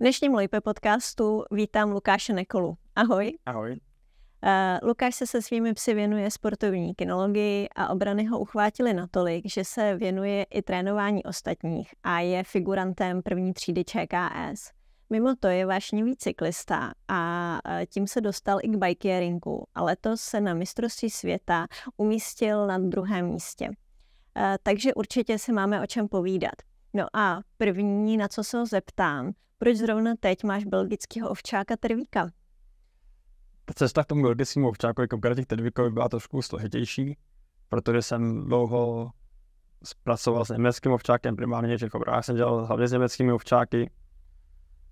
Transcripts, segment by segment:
V dnešním Lojpe podcastu vítám Lukáše Nekolu. Ahoj. Ahoj. Uh, Lukáš se se svými psy věnuje sportovní kinologii a obrany ho uchvátily natolik, že se věnuje i trénování ostatních a je figurantem první třídy ČKS. Mimo to je vášnivý cyklista a eh, tím se dostal i k bikeringu a letos se na mistrovství světa umístil na druhém místě. Eh, takže určitě si máme o čem povídat. No a první, na co se ho zeptám, proč zrovna teď máš belgického ovčáka Trvíka? Ta cesta k tomu belgickému ovčáku, jako k Trvíkovi, byla trošku složitější, protože jsem dlouho zpracoval s německým ovčákem, primárně že Já jsem dělal hlavně s německými ovčáky.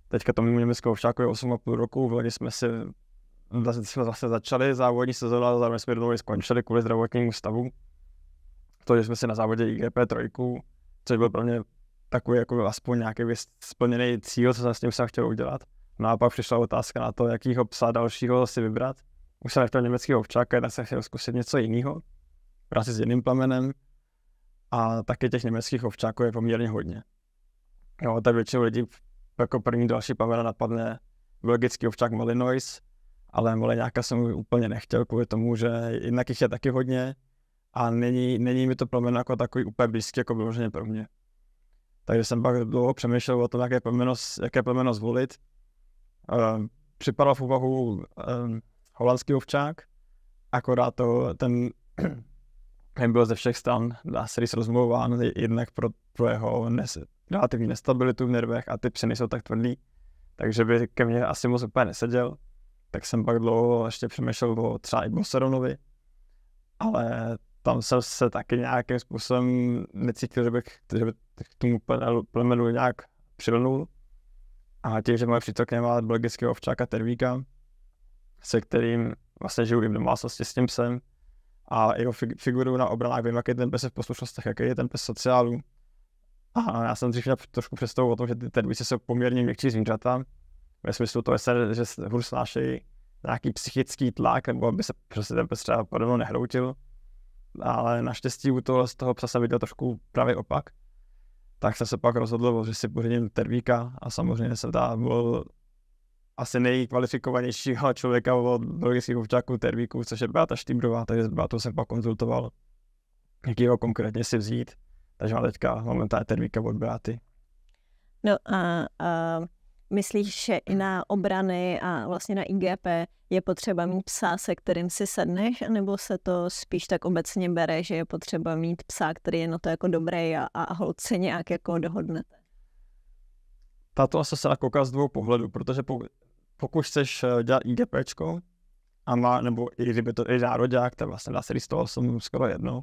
Teďka tomu německou ovčáku je 8,5 roku, v jsme si zase, vlastně jsme zase začali závodní sezónu a zároveň jsme dlouho skončili kvůli zdravotnímu stavu. To, že jsme si na závodě IGP 3, což byl pro mě takový jako aspoň nějaký splněný cíl, co jsem s tím jsem chtěl udělat. No a pak přišla otázka na to, jakýho psa dalšího si vybrat. Už jsem nechtěl německého ovčáka, tak jsem chtěl zkusit něco jiného, práci s jiným plamenem. A taky těch německých ovčáků je poměrně hodně. Jo, tak většinou lidí jako první další plamena napadne belgický ovčák Malinois, ale nějaká jsem úplně nechtěl kvůli tomu, že jinak jich je taky hodně a není, není mi to plamen jako takový úplně blízký jako vyloženě pro mě. Takže jsem pak dlouho přemýšlel o tom, jaké plemeno, jaké plemeno zvolit. Eh, připadal v úvahu eh, holandský ovčák, akorát to ten ten byl ze všech stran dá se říct rozmluván, jednak pro, pro jeho nes, relativní nestabilitu v nervech a ty psy nejsou tak tvrdý, takže by ke mně asi moc úplně neseděl. Tak jsem pak dlouho ještě přemýšlel o třeba i Boseronovi, ale tam jsem se taky nějakým způsobem necítil, že bych, že bych k tomu plemenu nějak přilnul. A tím, že moje přítok má belgického ovčáka Tervíka, se kterým vlastně žiju i v domácnosti s tím psem a jeho figuru na obranách vím, jaký je ten pes v poslušnostech, jaký je ten pes sociálu. A já jsem dřív měl trošku představu o tom, že ty termici jsou poměrně měkčí zvířata, ve smyslu toho, že, že hůř snášejí nějaký psychický tlak, nebo aby se prostě ten pes třeba podobno nehroutil ale naštěstí u toho, z toho psa jsem viděl trošku pravý opak. Tak jsem se pak rozhodl, že si pořídím tervíka a samozřejmě jsem tam byl asi nejkvalifikovanějšího člověka od belgických ovčáků tervíků, což je Beata Štýbrová, takže s Beatou jsem pak konzultoval, jakýho konkrétně si vzít. Takže mám teďka momentálně tervíka od Beaty. No a, a myslíš, že i hmm. na obrany a vlastně na IGP je potřeba mít psa, se kterým si sedneš, nebo se to spíš tak obecně bere, že je potřeba mít psa, který je na to jako dobrý a, a holce nějak jako dohodnete? Tato asi se nakouká z dvou pohledů, protože pokud, chceš eh, dělat IGP, a má, nebo i kdyby to i zároďák, tak vlastně dá se z toho jsem skoro jedno.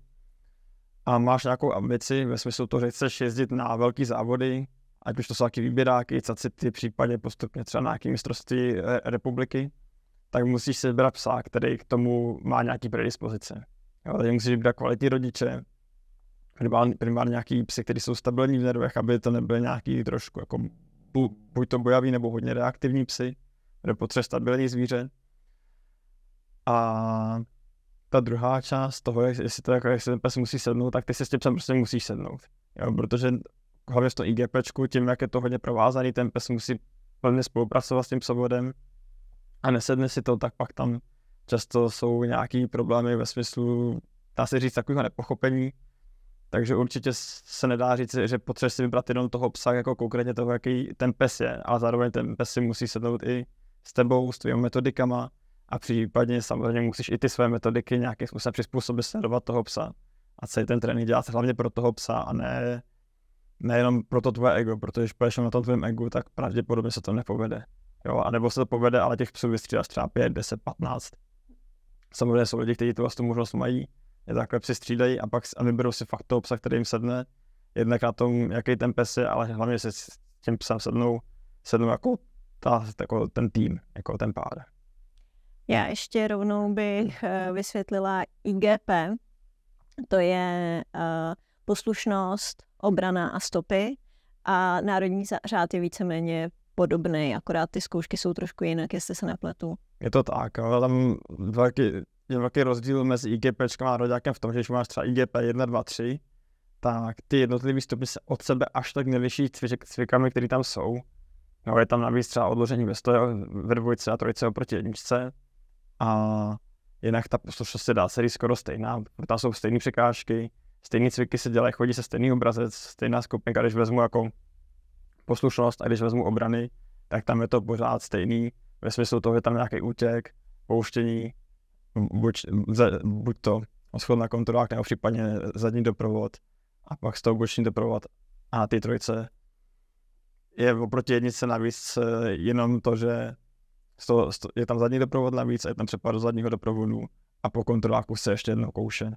A máš nějakou ambici ve smyslu to, že chceš jezdit na velké závody, ať už to jsou taky výběráky, cacity, případně postupně třeba na nějaké mistrovství eh, republiky, tak musíš si vybrat psa, který k tomu má nějaký predispozice. Jo, takže musíš vybrat kvalitní rodiče, primárně, primárně nějaký psy, které jsou stabilní v nervech, aby to nebyly nějaký trošku jako bu, buď to bojavý nebo hodně reaktivní psy, kde potřebuje stabilní zvíře. A ta druhá část toho, jestli to jako, jestli ten pes musí sednout, tak ty se s tím psem prostě musíš sednout. Jo, protože hlavně v tom IGP, tím, jak je to hodně provázaný, ten pes musí plně spolupracovat s tím psovodem a nesedne si to, tak pak tam často jsou nějaký problémy ve smyslu, dá se říct, takového nepochopení, takže určitě se nedá říct, že potřebuje si vybrat jenom toho psa, jako konkrétně toho, jaký ten pes je, ale zároveň ten pes si musí sednout i s tebou, s tvými metodikama a případně samozřejmě musíš i ty své metodiky nějakým způsobem přizpůsobit sledovat toho psa. A celý ten trénink dělat hlavně pro toho psa a ne nejenom pro to tvoje ego, protože když půjdeš na tom tvém ego, tak pravděpodobně se to nepovede. Jo, a nebo se to povede, ale těch psů vystřídáš třeba 5, 10, 15. Samozřejmě jsou lidi, kteří tu vlastně tu možnost mají, je takhle psy střídají a pak a vyberou si fakt toho psa, který jim sedne. Jednak na tom, jaký ten pes je, ale hlavně se s tím psem sednou, sednou jako, ta, jako ten tým, jako ten pár. Já ještě rovnou bych eh, vysvětlila IGP, to je uh, poslušnost, obrana a stopy. A národní řád je víceméně podobný, akorát ty zkoušky jsou trošku jinak, jestli se nepletu. Je to tak, ale tam velký, je velký rozdíl mezi IGP a rodákem v tom, že když máš třeba IGP 1, 2, 3, tak ty jednotlivé stopy se od sebe až tak neliší cvikami, které tam jsou. No, je tam navíc třeba odložení ve stoje, ve dvojce a trojce oproti jedničce. A jinak ta poslušnost se dá se skoro stejná, tam jsou stejné překážky, stejné cviky se dělají, chodí se stejný obrazec, stejná skupinka, když vezmu jako poslušnost a když vezmu obrany, tak tam je to pořád stejný, ve smyslu toho že tam nějaký útěk, pouštění, buď, buď to oschod na kontrolách, nebo případně zadní doprovod a pak z toho boční doprovod a ty trojce je oproti jednice navíc eh, jenom to, že je tam zadní doprovod navíc a je tam třeba do zadního doprovodu a po kontrolách se ještě jednou koušen.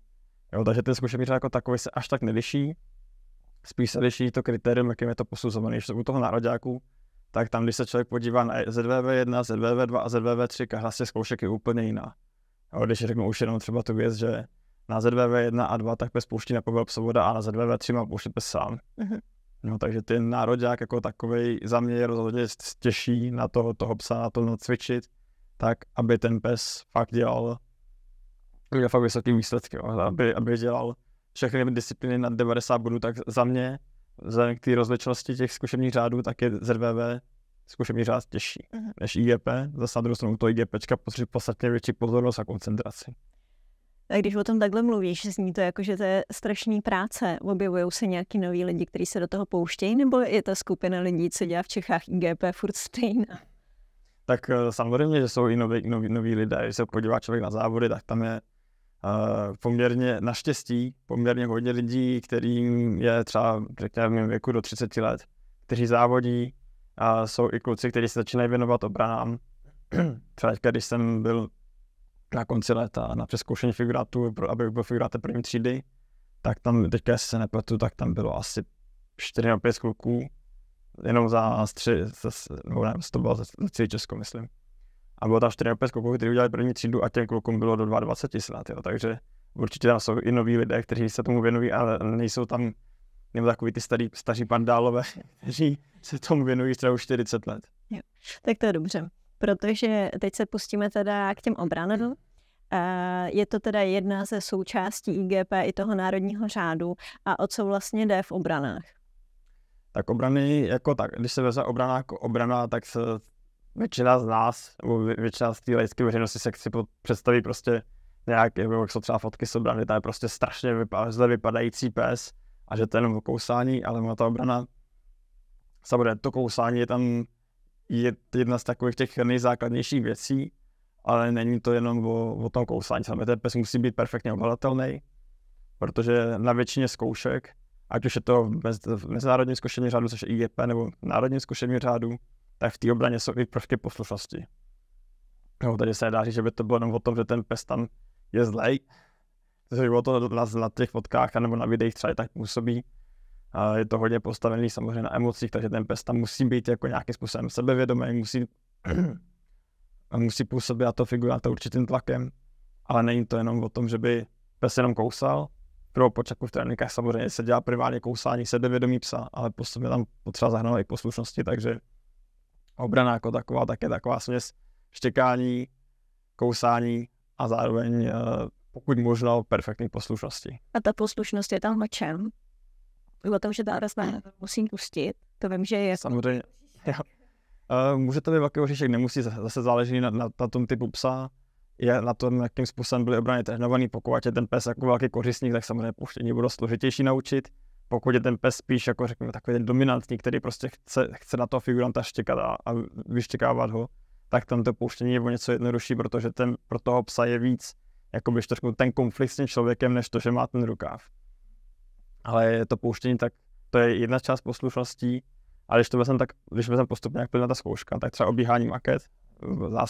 Jo, takže ten zkušený řád jako takový se až tak neliší. Spíš se liší to kritérium, jakým je to posuzované. Když u toho nároďáku, tak tam, když se člověk podívá na ZVV1, ZVV2 a ZVV3, každá z těch vlastně zkoušek je úplně jiná. Jo, když řeknu už jenom třeba tu věc, že na ZVV1 a 2 tak pes pouští na povel psovoda a na ZVV3 má pouštět pes sám. Mhm. No, takže ten nároďák jako takový za mě je rozhodně těžší na toho, toho psa, na to cvičit, tak aby ten pes fakt dělal měl fakt vysoký výsledky, jo, aby, aby dělal všechny disciplíny na 90 bodů, tak za mě, vzhledem k té rozličnosti těch zkušebních řádů, tak je ZVV zkušební řád těžší uh-huh. než IGP. Zase na druhou stranu to IGP potřebuje podstatně větší pozornost a koncentraci. A když o tom takhle mluvíš, zní to jako, že to je strašný práce. Objevují se nějaký noví lidi, kteří se do toho pouštějí, nebo je ta skupina lidí, co dělá v Čechách IGP, furt stejná? Tak eh, samozřejmě, že jsou i noví, noví, noví lidé. Když se podívá člověk na závody, tak tam je Uh, poměrně, naštěstí, poměrně hodně lidí, kterým je třeba, řekněme, věku do 30 let, kteří závodí a jsou i kluci, kteří se začínají věnovat obranám. třeba teďka, když jsem byl na konci leta na přeskoušení figurátu, abych byl figuráte první třídy, tak tam, teďka se nepletu, tak tam bylo asi 4 nebo 5 kluků, jenom za tři, za, nebo nevím, to bylo za, za celý Česko, myslím a bylo tam 4 nebo 5 kluků, kteří udělali první třídu a těm klukům bylo do 22 snad, jo. takže určitě tam jsou i noví lidé, kteří se tomu věnují, ale nejsou tam nebo takový ty starý, staří pandálové, kteří se tomu věnují třeba už 40 let. Jo. Tak to je dobře, protože teď se pustíme teda k těm obranadům. Eh, je to teda jedna ze součástí IGP i toho národního řádu a o co vlastně jde v obranách? Tak obrany jako tak, když se vezme obrana jako obrana, tak se většina z nás, nebo většina z té lidské veřejnosti se chci představí prostě nějak, jako jak jsou třeba fotky sobrany, tam je prostě strašně vypadá, zle vypadající pes a že to je jenom kousání, ale má ta obrana, samozřejmě to kousání je tam je jedna z takových těch nejzákladnějších věcí, ale není to jenom o, o tom kousání. Samozřejmě ten pes musí být perfektně obhledatelný, protože na většině zkoušek, ať už je to v mezinárodním zkušení řádu, což je IGP, nebo národním zkušení řádu, tak v té obraně jsou i prvky poslušnosti. No, tady se dá říct, že by to bylo jenom o tom, že ten pes tam je zlej, Takže bylo to na, na těch fotkách nebo na videích třeba tak působí. A je to hodně postavený samozřejmě na emocích, takže ten pes tam musí být jako nějakým způsobem sebevědomý, musí, musí působit a to figuráta určitým tlakem. Ale není to jenom o tom, že by pes jenom kousal. Pro počátku v tréninkách samozřejmě se dělá primárně kousání sebevědomí psa, ale postupně tam potřeba zahrnout i poslušnosti, takže obrana jako taková, tak je taková směs štěkání, kousání a zároveň eh, pokud možno perfektní poslušnosti. A ta poslušnost je tam na čem? O tom, že dárez ne, musím pustit, to vím, že je... Samozřejmě, jo. Eh, může to být velký oříšek, nemusí, zase záleží na, na, na tom typu psa, je na tom, jakým způsobem byly obrany trénovaný, pokud je ten pes jako velký kořistník, tak samozřejmě puštění bude složitější naučit pokud je ten pes spíš jako řekněme takový ten dominantní, který prostě chce, chce na toho figuranta štěkat a, a vyštěkávat ho, tak tam to pouštění je o něco jednodušší, protože ten, pro toho psa je víc, jako byš řekl, ten konflikt s tím člověkem, než to, že má ten rukáv. Ale je to pouštění, tak to je jedna část poslušností, a když to vezmeme, tak když vezmeme postupně, jak ta zkouška, tak třeba obíhání maket,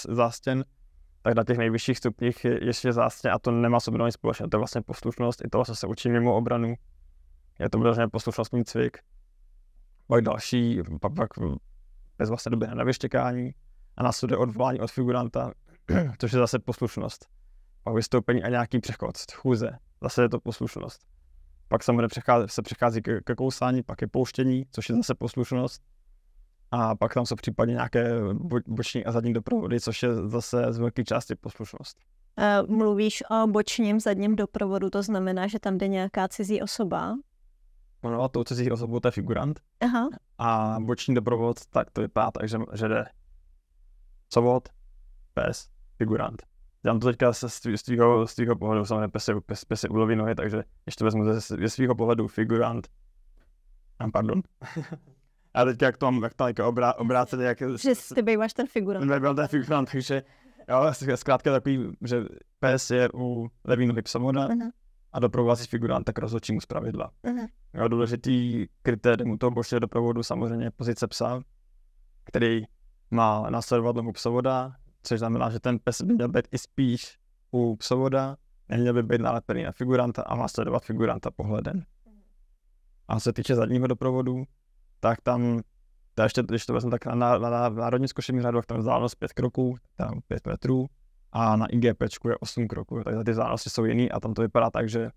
zástěn, tak na těch nejvyšších stupních je ještě zástěn a to nemá s obranou společné. To je vlastně poslušnost, i toho, se učí mimo obranu, je to vyloženě poslušnostní cvik. Pak další, pak, pak hm, bez vlastně doběhne na vyštěkání a následuje odvolání od figuranta, což je zase poslušnost. Pak vystoupení a nějaký přechod, chůze, zase je to poslušnost. Pak samozřejmě přechází, se přechází ke, ke kousání, pak je pouštění, což je zase poslušnost. A pak tam jsou případně nějaké boční a zadní doprovody, což je zase z velké části poslušnost. Eh, mluvíš o bočním zadním doprovodu, to znamená, že tam jde nějaká cizí osoba? jmenovala toucecí osobu, to je figurant. Aha. A boční doprovod, tak to vypadá tak, že, že jde sovod, pes, figurant. Já to teďka se z tvého z z pohledu, samozřejmě pes, pes, pes je uloví nohy, takže ještě vezmu ze, ze svého pohledu figurant. A pardon. A teď jak to mám, jak to jako obrá, obráceně, jak... Že ty býváš ten figurant. Byl ten figurant, takže jo, zkrátka takový, že pes je u levý nohy psovoda, uh-huh a figurant tak k rozhodčímu zpravidla. Uh-huh. Mhm. Jo, důležitý kritérium u toho božského doprovodu samozřejmě pozice psa, který má následovat dlouhu psovoda, což znamená, že ten pes by měl být i spíš u psovoda, neměl by být nalepený na figuranta a má sledovat figuranta pohledem. A se týče zadního doprovodu, tak tam, ještě, když to vezmu tak na, na, na, na národní zkušení řádu, tak tam vzdálenost 5 kroků, tam 5 metrů, a na IGP je 8 kroků, takže ty vzdálenosti jsou jiný a tam to vypadá tak, že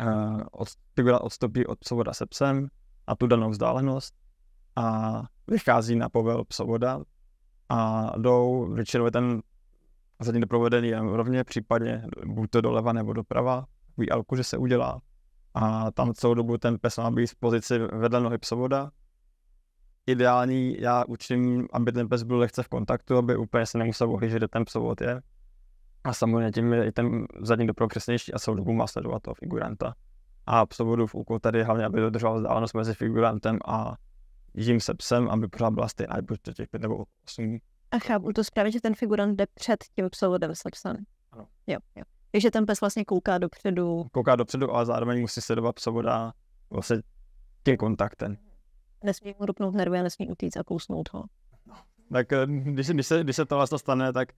uh, od, figura odstoupí od psovoda se psem a tu danou vzdálenost a vychází na povel psovoda a jdou, většinou je ten zadní doproveden jen rovně, případně buď to doleva nebo doprava, Ví, alku, že se udělá a tam celou dobu ten pes má být v pozici vedle nohy psovoda ideální, já učím, aby ten pes byl lehce v kontaktu, aby úplně se nemusel ohlížet, kde ten psovod je. A samozřejmě tím je i ten zadní doprov křesnější a celou dobu má sledovat toho figuranta. A psovodu v úkol tady hlavně, aby dodržoval vzdálenost mezi figurantem a jím se psem, aby pořád byla stejná, buď to těch pět nebo osm. A chápu to správně, že ten figurant jde před tím psovodem se psem. Ano. Jo, jo. Takže ten pes vlastně kouká dopředu. Kouká dopředu, ale zároveň musí sledovat psovoda vlastně tím kontaktem nesmí mu dopnout nervy a nesmí utíct a kousnout ho. No. Tak když, eh, když, se, když se tohle stane, tak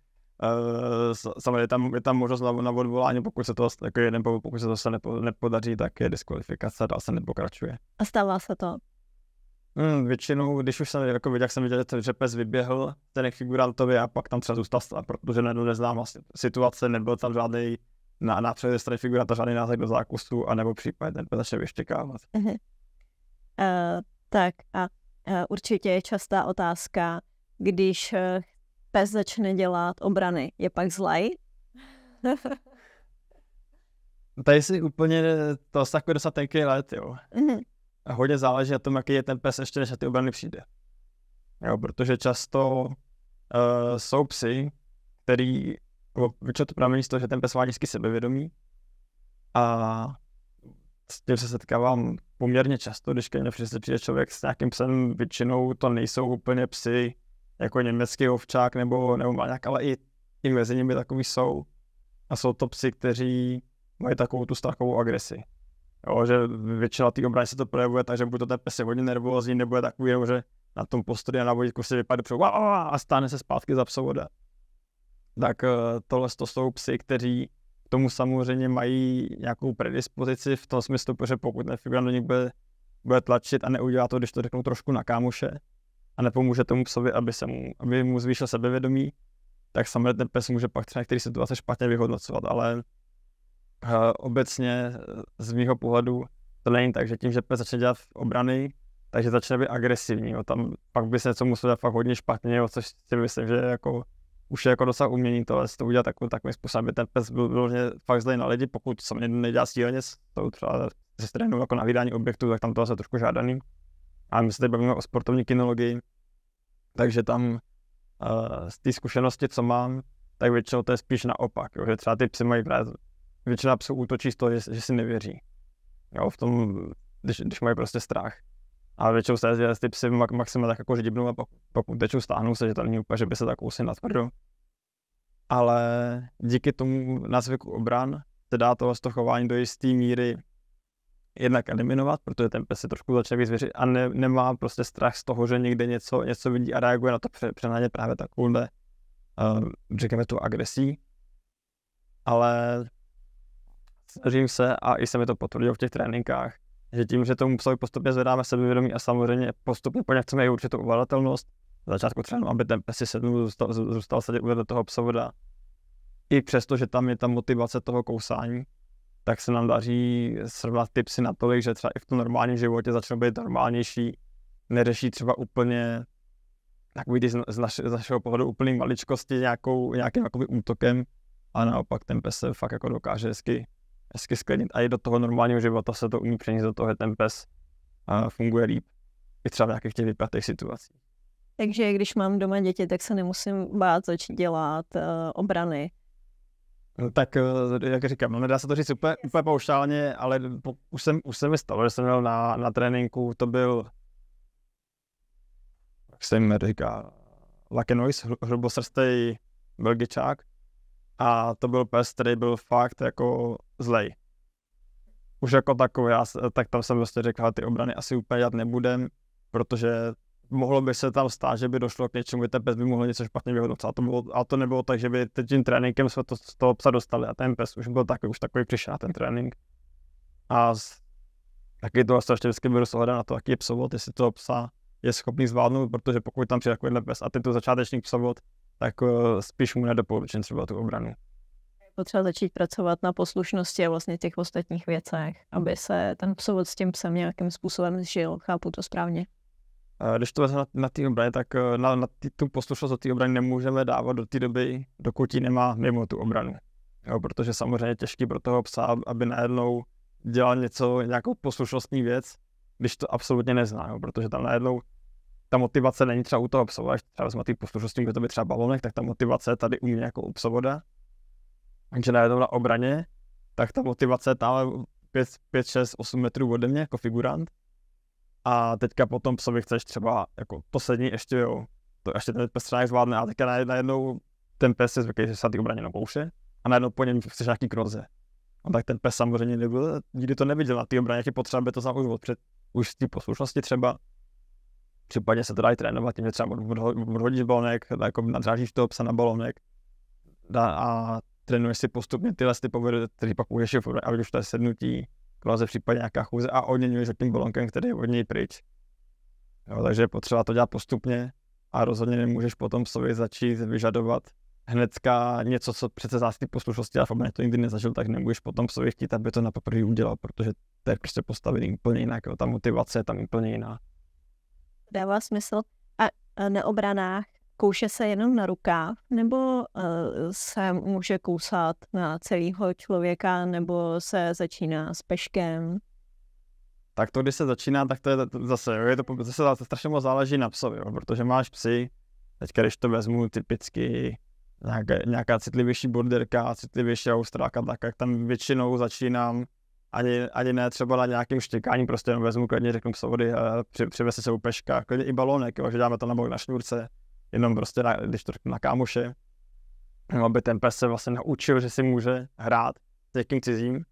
uh, samozřejmě tam, je tam možnost na, na odvolání, pokud se to, jako jeden pokud se to se nepo, nepodaří, tak je diskvalifikace, dál se nepokračuje. A stává se to? Hmm, většinou, když už jsem jako viděl, jak jsem viděl, že ten řepes vyběhl ten figurantovi a pak tam třeba zůstal stát, protože najednou neznám vlastně situace, nebyl tam žádný na, na ze strany figuranta žádný název do zákusu, anebo případně ten začne vyštěkávat. Uh-huh. Uh, tak a e, určitě je častá otázka, když e, pes začne dělat obrany, je pak zlej? Tady si úplně to se takové dostat tenký let, jo. A mhm. hodně záleží na tom, jaký je ten pes ještě, než na ty obrany přijde. Jo, protože často uh, jsou psy, který, většinou to pramení z toho, že ten pes má nízký sebevědomí a s tím se setkávám poměrně často, když ke mně přijde člověk s nějakým psem, většinou to nejsou úplně psy, jako německý ovčák nebo, nebo maňák, ale i, i mezi nimi takový jsou. A jsou to psy, kteří mají takovou tu strachovou agresi. Jo, že většina té obrany se to projevuje, takže buď to ten pes je hodně nervózní, nebo je takový, že na tom postoji a na vodíku si vypadne před a stane se zpátky za psovoda. Tak eh, tohle to jsou psy, kteří tomu samozřejmě mají nějakou predispozici v tom smyslu, že pokud figurant do nich bude, bude tlačit a neudělá to, když to řeknu trošku na kámoše a nepomůže tomu psovi, aby, se mu, aby mu zvýšil sebevědomí, tak samozřejmě ten pes může pak třeba některé situace špatně vyhodnocovat, ale uh, obecně eh, z mýho pohledu to není tak, že tím, že pes začne dělat obrany, takže začne být agresivní, jo. tam pak by se něco muselo dělat fakt hodně špatně, jo, což si myslím, že jako už je jako dosah umění tohle to udělat takový, takovým způsobem, aby ten pes byl vlastně fakt zlej na lidi, pokud mě nedělá stíleně s tou třeba ze stranu jako na vydání objektu, tak tam to je trošku žádaný. A my se teď bavíme o sportovní kinologii, takže tam uh, z té zkušenosti, co mám, tak většinou to je spíš naopak, jo, že třeba ty psy mají právě, většina psů útočí z toho, že, že si nevěří. Jo, v tom, když, když mají prostě strach. A většinou se že ty psy maximálně tak jako ždibnou a pak, pak utečou, stáhnou se, že to není úplně, že by se tak kousy natvrdo. Ale díky tomu nazvyku obran se dá z toho chování do jisté míry jednak eliminovat, protože ten pes si trošku začne vyzvěřit a ne, nemá prostě strach z toho, že někde něco, něco vidí a reaguje na to přenáně právě takovouhle, um, řekněme tu agresí. Ale snažím se a i se mi to potvrdilo v těch tréninkách, že tím, že tomu psovi postupně zvedáme sebevědomí a samozřejmě postupně po něm chceme i určitou uvalatelnost, v začátku třeba, aby ten pes si sednul, zůstal, zůstal sedět uvedle toho psovoda. I přesto, že tam je ta motivace toho kousání, tak se nám daří srovnat ty psy natolik, že třeba i v tom normálním životě začnou být normálnější, neřeší třeba úplně takový ty z, naš, z našeho pohledu úplný maličkosti nějakou, nějakým jakoby útokem a naopak ten pes se fakt jako dokáže hezky hezky sklenit a i do toho normálního života se to umí přenést do toho, že ten pes a funguje líp. I třeba v nějakých těch vypjatých situacích. Takže když mám doma děti, tak se nemusím bát začít dělat uh, obrany. No, tak, eh, jak říkám, no, nedá se to říct úplně, úplně paušálně, ale po, už, jsem, už se mi stalo, že jsem měl na, na tréninku, to byl, jak se jim říká, Lakenois, hrubosrstej belgičák, a to byl pes, který byl fakt jako zlej. Už jako takový, já, tak tam jsem prostě řekl, ty obrany asi úplně dělat nebudem, protože mohlo by se tam stát, že by došlo k něčemu, kdy ten pes by mohl něco špatně vyhodnotit. A to, bylo, a to nebylo tak, že by tím tréninkem jsme to, z toho psa dostali a ten pes už byl takový, už takový přišel na ten trénink. A z, taky to ještě vždycky bylo na to, jaký je psovod, jestli toho psa je schopný zvládnout, protože pokud tam přijde takovýhle pes a ty tu začátečník psovod, tak eh, spíš mu nedoporučím třeba tu obranu. Potřeba začít pracovat na poslušnosti a vlastně těch ostatních věcech, aby se ten psovod s tím psem nějakým způsobem žil. Chápu to správně. Když to vezme na, na té obraně, tak eh, na, na tý, tu poslušnost do té obrany nemůžeme dávat do té doby, dokud ji nemá mimo tu obranu. Jo, protože samozřejmě je těžký pro toho psa, aby najednou dělal něco, nějakou poslušnostní věc, když to absolutně nezná, jo, protože tam najednou ta motivace není třeba u toho až třeba jsme ty kde to by třeba balonek, tak ta motivace tady u nějakou u psovoda. Takže najednou na obraně, tak ta motivace tam 5, 5, 6, 8 metrů ode mě jako figurant. A teďka potom psovi chceš třeba jako poslední ještě, jo, to ještě ten pes třeba zvládne a teďka najednou ten pes je zvyklý, že se na ty obraně napouše a najednou po něm chceš nějaký kroze. A tak ten pes samozřejmě nebyl, nikdy to neviděl na ty obraně, jak je potřeba by to znal už, od před, už z té poslušnosti třeba, Případně se to dá i trénovat tím, že třeba odhodíš balonek, jako nadrážíš toho psa na balonek a trénuješ si postupně tyhle ty povědy, které pak můžeš a když to je sednutí, klaze případně nějaká chůze a odměňuješ tím balonkem, který je od něj pryč. Jo, takže je potřeba to dělat postupně a rozhodně nemůžeš potom sobě začít vyžadovat hnedka něco, co přece zásady poslušnosti a fakt to nikdy nezažil, tak nemůžeš potom sobě chtít, aby to na poprvé udělal, protože to je prostě postavený úplně jinak, jo. ta motivace je tam úplně jiná dává smysl. A na obranách kouše se jenom na rukách, nebo eh, se může kousat na celého člověka, nebo se začíná s peškem? Tak to, když se začíná, tak to je zase, je to zase to strašně moc záleží na psovi, jo, protože máš psy, teďka když to vezmu typicky nějaká, nějaká citlivější borderka, citlivější austrálka, tak jak tam většinou začínám ani, ani ne třeba na nějakém štěkání, prostě jenom vezmu klidně, řeknu psovory, při, se se u peška, klidně i balonek, jo, že dáme to na bok na šňůrce, jenom prostě, na, když to řeknu na kámoše, no, aby ten pes se vlastně naučil, že si může hrát s někým cizím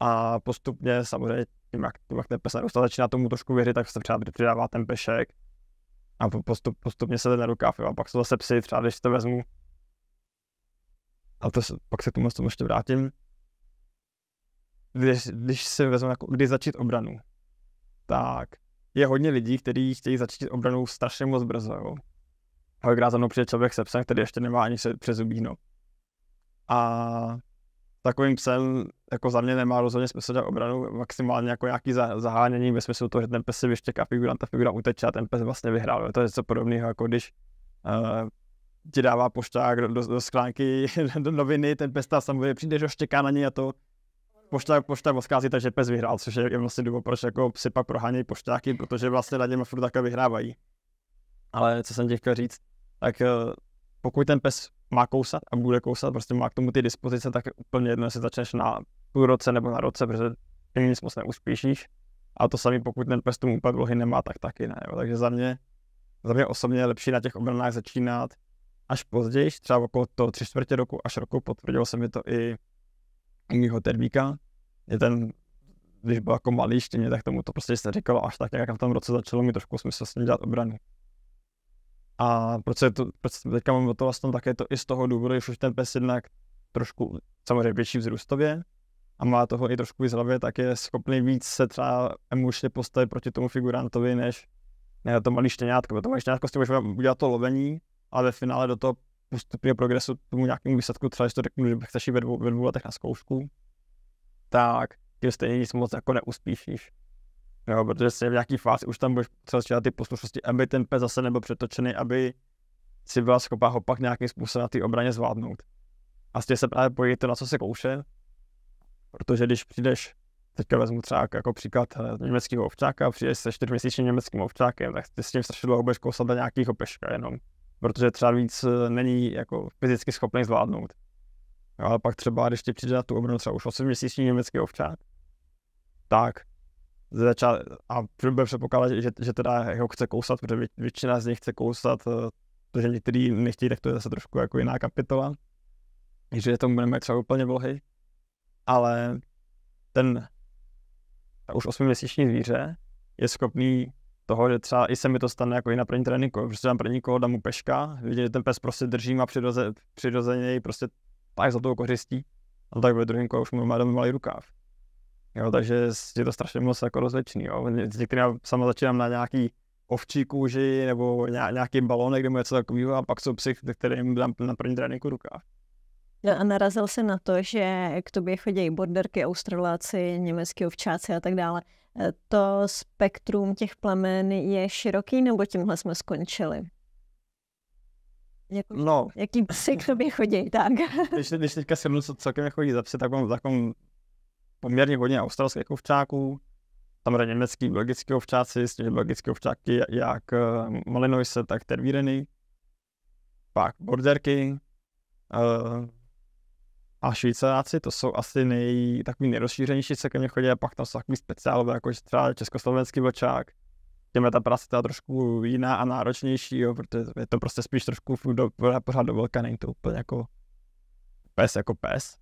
a postupně samozřejmě tím, jak, tím, jak ten pes narůstá, začíná tomu trošku věřit, tak se třeba přidává ten pešek a postup, postupně se ten rukáv, jo, a pak jsou zase psy, třeba když to vezmu a to, pak se k tomu ještě vrátím, když, když se vezmu, jako kdy začít obranu, tak je hodně lidí, kteří chtějí začít obranu strašně moc brzo. Jo. Kolikrát za mnou přijde člověk se psem, který ještě nemá ani se přes zubíno. A takovým psem jako za mě nemá rozhodně smysl dělat obranu, maximálně jako nějaký zahánění ve smyslu toho, že ten pes si vyštěká figura, ta figura uteče a ten pes vlastně vyhrál. Jo. To je něco podobného, jako když uh, ti dává pošťák do, do, do skránky do noviny, ten pes tam samozřejmě přijde, že štěká na něj a to pošta, pošta odchází, takže pes vyhrál, což je vlastně důvod, proč jako psy pak prohánějí poštáky, protože vlastně na něma furt takhle vyhrávají. Ale co jsem tě chtěl říct, tak eh, pokud ten pes má kousat a bude kousat, prostě má k tomu ty dispozice, tak je úplně jedno, jestli začneš na půl roce nebo na roce, protože nic moc neuspíšíš. A to samé, pokud ten pes tomu úplně dlouhy nemá, tak taky ne. Jo. Takže za mě, za mě osobně je lepší na těch obranách začínat až později, třeba okolo toho tři čtvrtě roku až roku, potvrdilo se mi to i mýho termíka. Je ten, když byl jako malý štěně, tak tomu to prostě se říkalo až tak, jak v tom roce začalo mi trošku smysl s ním dělat obranu. A proč, se to, proč teďka mám o to vlastně také to i z toho důvodu, že už ten pes jednak trošku samozřejmě větší vzrůstově a má toho i trošku víc hlavě, tak je schopný víc se třeba emočně postavit proti tomu figurantovi, než ne, to malý štěňátko. To malý štěňátko s tím udělat to lovení, ale ve finále do toho postupně progresu tomu nějakému výsledku, třeba když to řeknu, že bych ve dvou, ve dvou letech na zkoušku, tak tím stejně nic moc jako neuspíšíš. Jo, protože se v nějaký fázi už tam budeš třeba ty poslušnosti, aby ten pes zase nebyl přetočený, aby si byla schopná ho pak nějakým způsobem na té obraně zvládnout. A s tím se právě pojí to, na co se kouše, protože když přijdeš, teďka vezmu třeba jako příklad eh, německého ovčáka, přijdeš se čtyřměsíčním německým ovčákem, tak ty s tím dlouho budeš kousat na nějakého peška jenom protože třeba víc eh, není jako fyzicky schopný zvládnout. Jo, ale pak třeba, když ti přijde na tu obranu třeba už 8 měsíční německý ovčák, tak ze a bude předpokládat, že, že teda ho chce kousat, protože většina z nich chce kousat, eh, protože některý nechtějí, tak to je zase trošku jako jiná kapitola, že tomu budeme třeba úplně vlohy, ale ten už 8 měsíční zvíře je schopný toho, že třeba i se mi to stane jako i na první tréninku, prostě dám první kolo, dám mu peška, vidím, že ten pes prostě držím a přiroze, přirozeně prostě tak za toho kořistí, a tak ve druhém kole už mu má dám malý rukáv. Jo, takže je to strašně moc jako rozličný. Jo. S některými sama začínám na nějaký ovčí kůži nebo nějaký mu je něco takového a pak jsou psy, kterým dám na první tréninku rukáv. No a narazil jsem na to, že k tobě chodí borderky, australáci, německý ovčáci a tak dále to spektrum těch plemen je široký, nebo tímhle jsme skončili? Jako, no. Jaký psy k tobě chodí, tak. když, když teďka se mnou celkem chodí za psy, tak mám, takovou poměrně hodně australských ovčáků, tam hraje německý, belgický ovčáci, s těmi belgické ovčáky, jak eh, Malinoise, tak Tervíreny, pak Borderky, eh, a Švýcaráci to jsou asi nej, takový nejrozšířenější, co ke mně chodí, a pak tam jsou takový speciálové, jako třeba československý vočák, Těm je ta práce teda trošku jiná a náročnější, jo, protože je to prostě spíš trošku do, pořád do velka, není to úplně jako pes jako pes.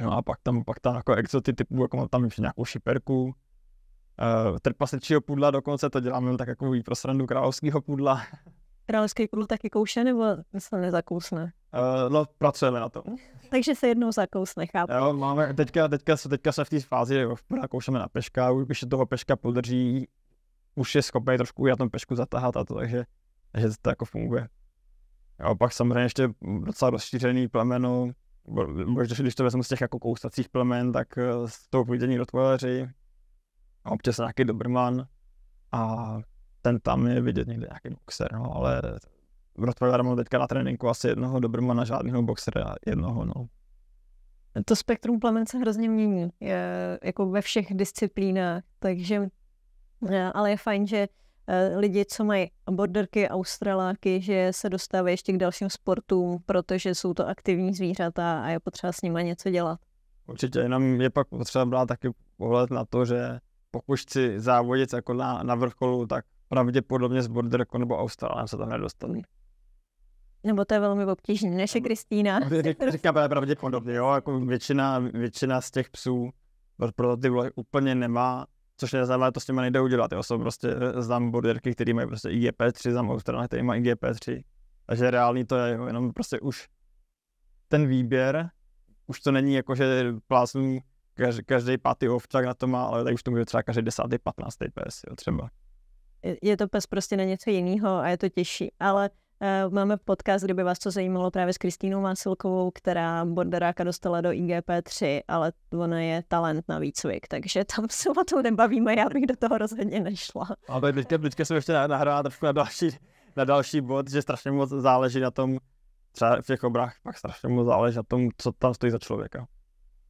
No a pak tam, pak tam jako exoty typu, jako tam ještě nějakou šiperku, uh, trpasečího pudla dokonce, to děláme tak jako pro srandu královského pudla. Královský pudl taky kouše, nebo se nezakousne? Uh, no, pracujeme na tom. Takže se jednou zakousne, chápu. Jo, máme, teďka, teďka, se, teďka se v té fázi jo, na peška, už když se toho peška podrží, už je schopný trošku já tom pešku zatahat a to, takže, takže to jako funguje. Jo, pak samozřejmě ještě docela rozšířený plemeno, možná, když to vezmu z těch jako koustacích plemen, tak eh, z toho vidění do tvojeři, a občas nějaký dobrman a ten tam je vidět někde nějaký boxer, no, ale Vrotpojara mám teďka na tréninku asi jednoho na žádného boxera, jednoho, no. To spektrum plemen se hrozně mění, je, jako ve všech disciplínách, takže, eh, ale je fajn, že eh, lidi, co mají borderky, australáky, že se dostávají ještě k dalším sportům, protože jsou to aktivní zvířata a je potřeba s nimi něco dělat. Určitě, jenom je pak potřeba brát taky pohled na to, že pokud si závodit jako na, na vrcholu, tak pravděpodobně s borderkou nebo australem se tam nedostanou. Nebo to je velmi obtížné, než je Kristýna. Říkáme pravděpodobně, jo, jako většina, většina z těch psů pro ty úplně nemá, což je zajímavé, to s nimi nejde udělat, jo, jsou prostě, eh, znám borderky, které mají prostě IGP3, znám Australan, který má IGP3, takže reálný to je, jo, jenom prostě už ten výběr, už to není jako, že plásnu každý, každý pátý ovčák na to má, ale tak už to může třeba každý desátý, patnáctý pes, jo, třeba. Je to pes prostě na něco jiného a je to těžší, ale Eh, máme podcast, kdyby vás to zajímalo právě s Kristínou Masilkovou, která borderáka dostala do IGP3, ale ona je talent na výcvik, takže tam se o tom nebavíme, já bych do toho rozhodně nešla. Ale teďka, teďka jsem ještě nahrála trošku na další, na další bod, že strašně moc záleží na tom, třeba v těch obrách pak strašně moc záleží na tom, co tam stojí za člověka.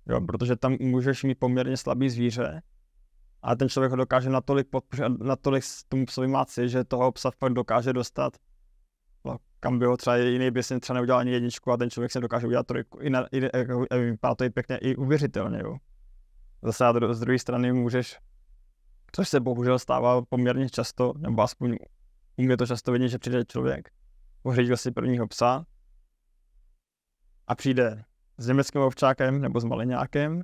Jo, protože tam můžeš mít poměrně slabý zvíře, a ten člověk ho dokáže natolik podpořit, natolik tomu psovi máci, že toho psa pak dokáže dostat jako, kam bylo třeba jiný běsně třeba neudělal ani jedničku a ten člověk se dokáže udělat trojku. I, na, i, i jako, e, vypadá to i pěkně, i uvěřitelně, jo. Zase a dru, z druhé strany můžeš, což se bohužel stává poměrně často, nebo aspoň u mě to často vidět, že přijde člověk, pořídil si prvního psa a přijde s německým ovčákem nebo s maliňákem,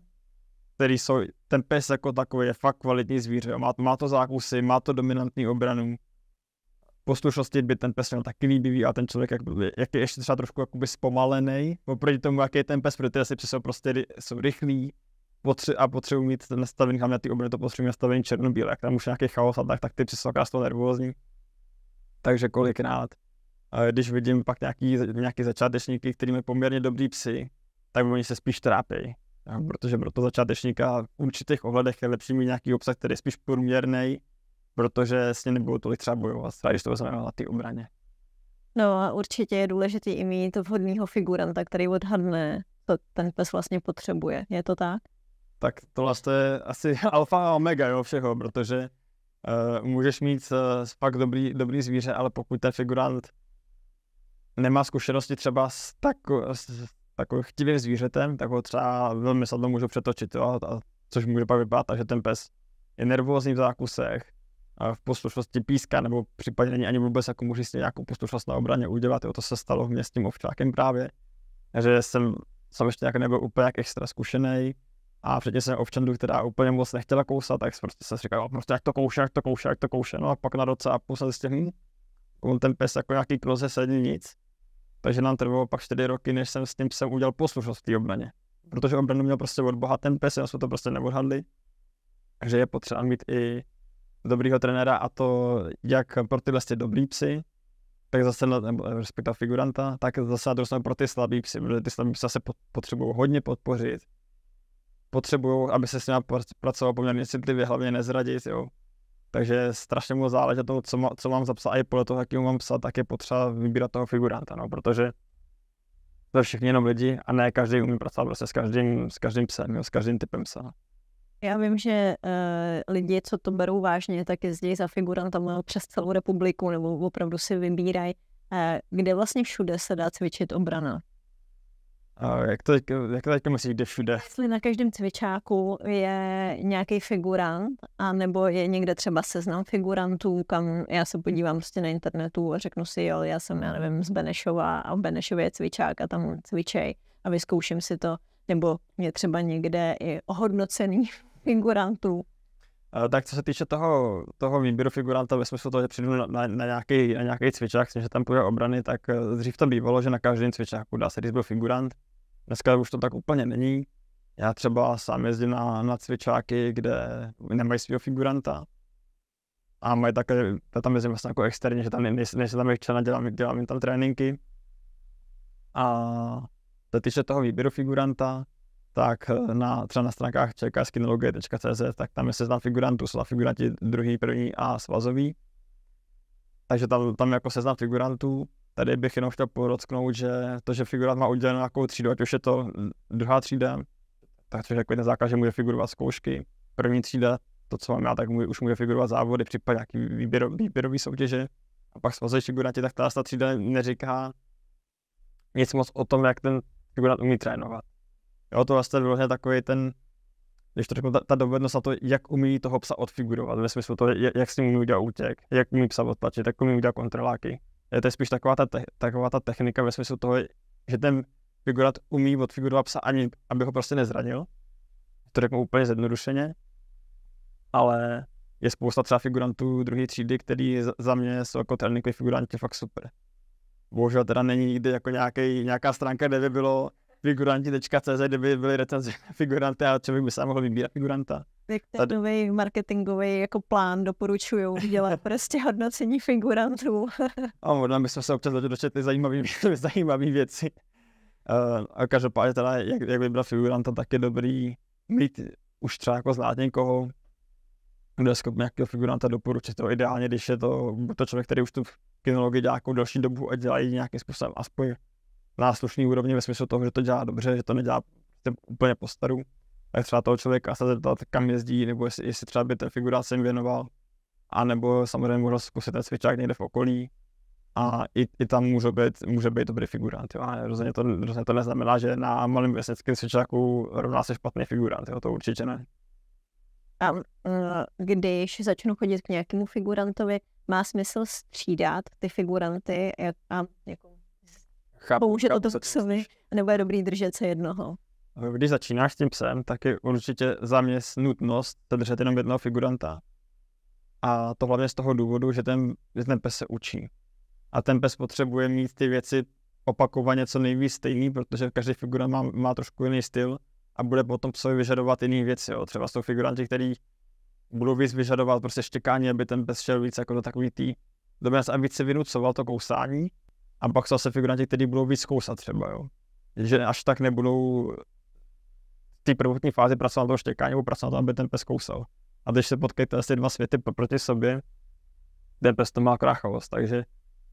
který jsou, ten pes jako takový je fakt kvalitní zvíře, má, má to zákusy, má to dominantní obranu, poslušnosti by ten pes měl taky líbivý a ten člověk jak, jak je ještě třeba trošku jakoby zpomalený oproti tomu, jaký je ten pes, protože ty jsou prostě jsou rychlí potře- a potřebují mít ten nastavený, hlavně ty obrny to potřebují nastavený černobíl, jak tam už nějaký chaos a tak, tak ty přesně jsou z nervózní. Takže kolikrát, když vidím pak nějaký, nějaký začátečníky, který mají poměrně dobrý psy, tak oni se spíš trápí. Protože pro to začátečníka v určitých ohledech je lepší mít nějaký obsah, který je spíš průměrný, protože s ním nebudou tolik třeba bojovat, třeba když to vezmeme na ty obraně. No a určitě je důležité i mít vhodného figuranta, který odhadne, co ten pes vlastně potřebuje. Je to tak? Tak to vlastně je asi alfa a omega jo, všeho, protože uh, můžeš mít uh, fakt dobrý, dobrý zvíře, ale pokud ten figurant nemá zkušenosti třeba s, tako, s takovým chtivým zvířetem, tak ho třeba velmi snadno můžu přetočit, jo, a, což může pak vypadat, že ten pes je nervózní v zákusech, v poslušnosti píska, nebo případně není ani vůbec jako muži si nějakou poslušnost na obraně udělat. Jo, to se stalo mě s tím ovčákem právě, že jsem, sam ještě jako nebyl úplně jak extra zkušený. A předtím jsem ovčandu, která úplně moc nechtěla kousat, tak prostě jsem si říkal, prostě jak to kouše, jak to kouše, jak to kouše. No a pak na roce a půl jsem zjistil, hm, on ten pes jako nějaký kloze sedí nic. Takže nám trvalo pak čtyři roky, než jsem s tím psem udělal poslušnost v té obraně. Protože obranu měl prostě od boha ten pes, jsme to prostě neodhadli. Takže je potřeba mít i dobrýho trenéra a to jak pro vlastně dobrý psy, tak zase, na, eh, respektive figuranta, tak zase na druhou pro ty slabý psy, protože ty slabý psy zase potřebují hodně podpořit. Potřebují, aby se s nimi pracoval poměrně citlivě, hlavně nezradit, jo. Takže strašně mu záleží na tom, co, má, co mám zapsat a i podle toho, jaký mám psát, tak je potřeba vybírat toho figuranta, no, protože to je všichni jenom lidi a ne každý umí pracovat prostě s každým, s každým psem, jo, s každým typem psa. Já vím, že uh, lidi, co to berou vážně, tak jezdí za figurantem přes celou republiku nebo opravdu si vybírají, uh, kde vlastně všude se dá cvičit obrana. A jak to, jak to teďka musí jít všude? Jestli na každém cvičáku je nějaký figurant, a nebo je někde třeba seznam figurantů, kam já se podívám prostě na internetu a řeknu si, jo, já jsem, já nevím, z Benešova a v Benešově je cvičák a tam cvičej a vyzkouším si to, nebo je třeba někde i ohodnocený figurantů? Tak co se týče toho, toho výběru figuranta ve smyslu toho, že přijdu na, na, na nějaký, na nějaký cvičák, s tím, že tam půjde obrany, tak eh, dřív to bývalo, že na každém cvičáku dá se, říct byl figurant. Dneska už to tak úplně není. Já třeba sám jezdím na, na cvičáky, kde nemají svého figuranta. A mají také, já tam jezdím vlastně jako externě, že tam nejsem tam člena, dělám, dělám jim tam tréninky. A co týče toho výběru figuranta, tak eh, na, třeba na stránkách čekaskinologie.cz, tak tam je seznam figurantů, jsou figuranti druhý, první a svazový. Takže tam, tam jako seznam figurantů. Tady bych jenom chtěl porocknout, že to, že figurant má udělenou nějakou třídu, ať už je to druhá třída, tak což jako ten základ, že může figurovat zkoušky, první třída, to, co mám já, tak může, už může figurovat závody, případně nějaký výběro, výběrový soutěže. A pak svazový figuranti, tak ta třída neříká nic moc o tom, jak ten figurant umí trénovat. Jo, to je bylo takový ten, když to řeknu, ta, ta dovednost na to, jak umí toho psa odfigurovat, ve smyslu to, jak s ním umí udělat útěk, jak umí psa odtlačit, jak umí udělat kontroláky. Je to spíš taková ta, te, taková ta technika ve smyslu toho, že ten figurant umí odfigurovat psa, ani aby ho prostě nezranil. To řeknu úplně zjednodušeně, ale je spousta třeba figurantů druhé třídy, který za mě jsou jako tréninkový figuranti fakt super. Bohužel teda není nikdy jako nějaký, nějaká stránka, kde by bylo figuranti.cz, kdyby byly recenze figuranty a člověk by sám mohl vybírat figuranta. Jak ten Tady. nový marketingový jako plán doporučuju udělat prostě hodnocení figurantů. a možná bychom se občas dočetli zajímavé zajímavý věci. Uh, a každopádně teda, jak, jak vybrat figuranta, tak je dobrý mít už třeba jako znát někoho, kdo je schopný nějakého figuranta doporučit. To ideálně, když je to, to člověk, který už tu kinologii dělá jako další dobu a dělají nějakým způsobem aspoň na slušný úrovni ve smyslu toho, že to dělá dobře, že to nedělá prostě úplně po staru. Tak třeba toho člověka se zeptat, kam jezdí, nebo jestli, jestli třeba by té figurace jim věnoval. A nebo samozřejmě můžu zkusit ten cvičák někde v okolí. A i, i tam může být, může být dobrý figurant. Jo. A rozhodně to, rozhodně to neznamená, že na malém vesnickém cvičáku rovná se špatný figurant. Jo. To určitě ne. A mm, když začnu chodit k nějakému figurantovi, má smysl střídat ty figuranty a jako Chápu, Pomůže chápu, to psovi, nebo je dobrý držet se jednoho. Když začínáš s tím psem, tak je určitě za mě nutnost se držet jenom jednoho figuranta. A to hlavně z toho důvodu, že ten, že ten pes se učí. A ten pes potřebuje mít ty věci opakovaně co nejvíc stejný, protože každý figurant má, má trošku jiný styl a bude potom psovi vyžadovat jiné věci. Jo. Třeba jsou figuranti, který budou víc vyžadovat prostě štěkání, aby ten pes šel víc jako do takový tý dominance a víc vynucoval to kousání, a pak jsou zase figuranti, kteří budou víc zkousat třeba, jo. Že až tak nebudou v té prvotní fázi pracovat na toho štěkání nebo pracovat, aby ten pes kousal. A když se potkají ty dva světy proti sobě, ten pes to má kráchavost. Takže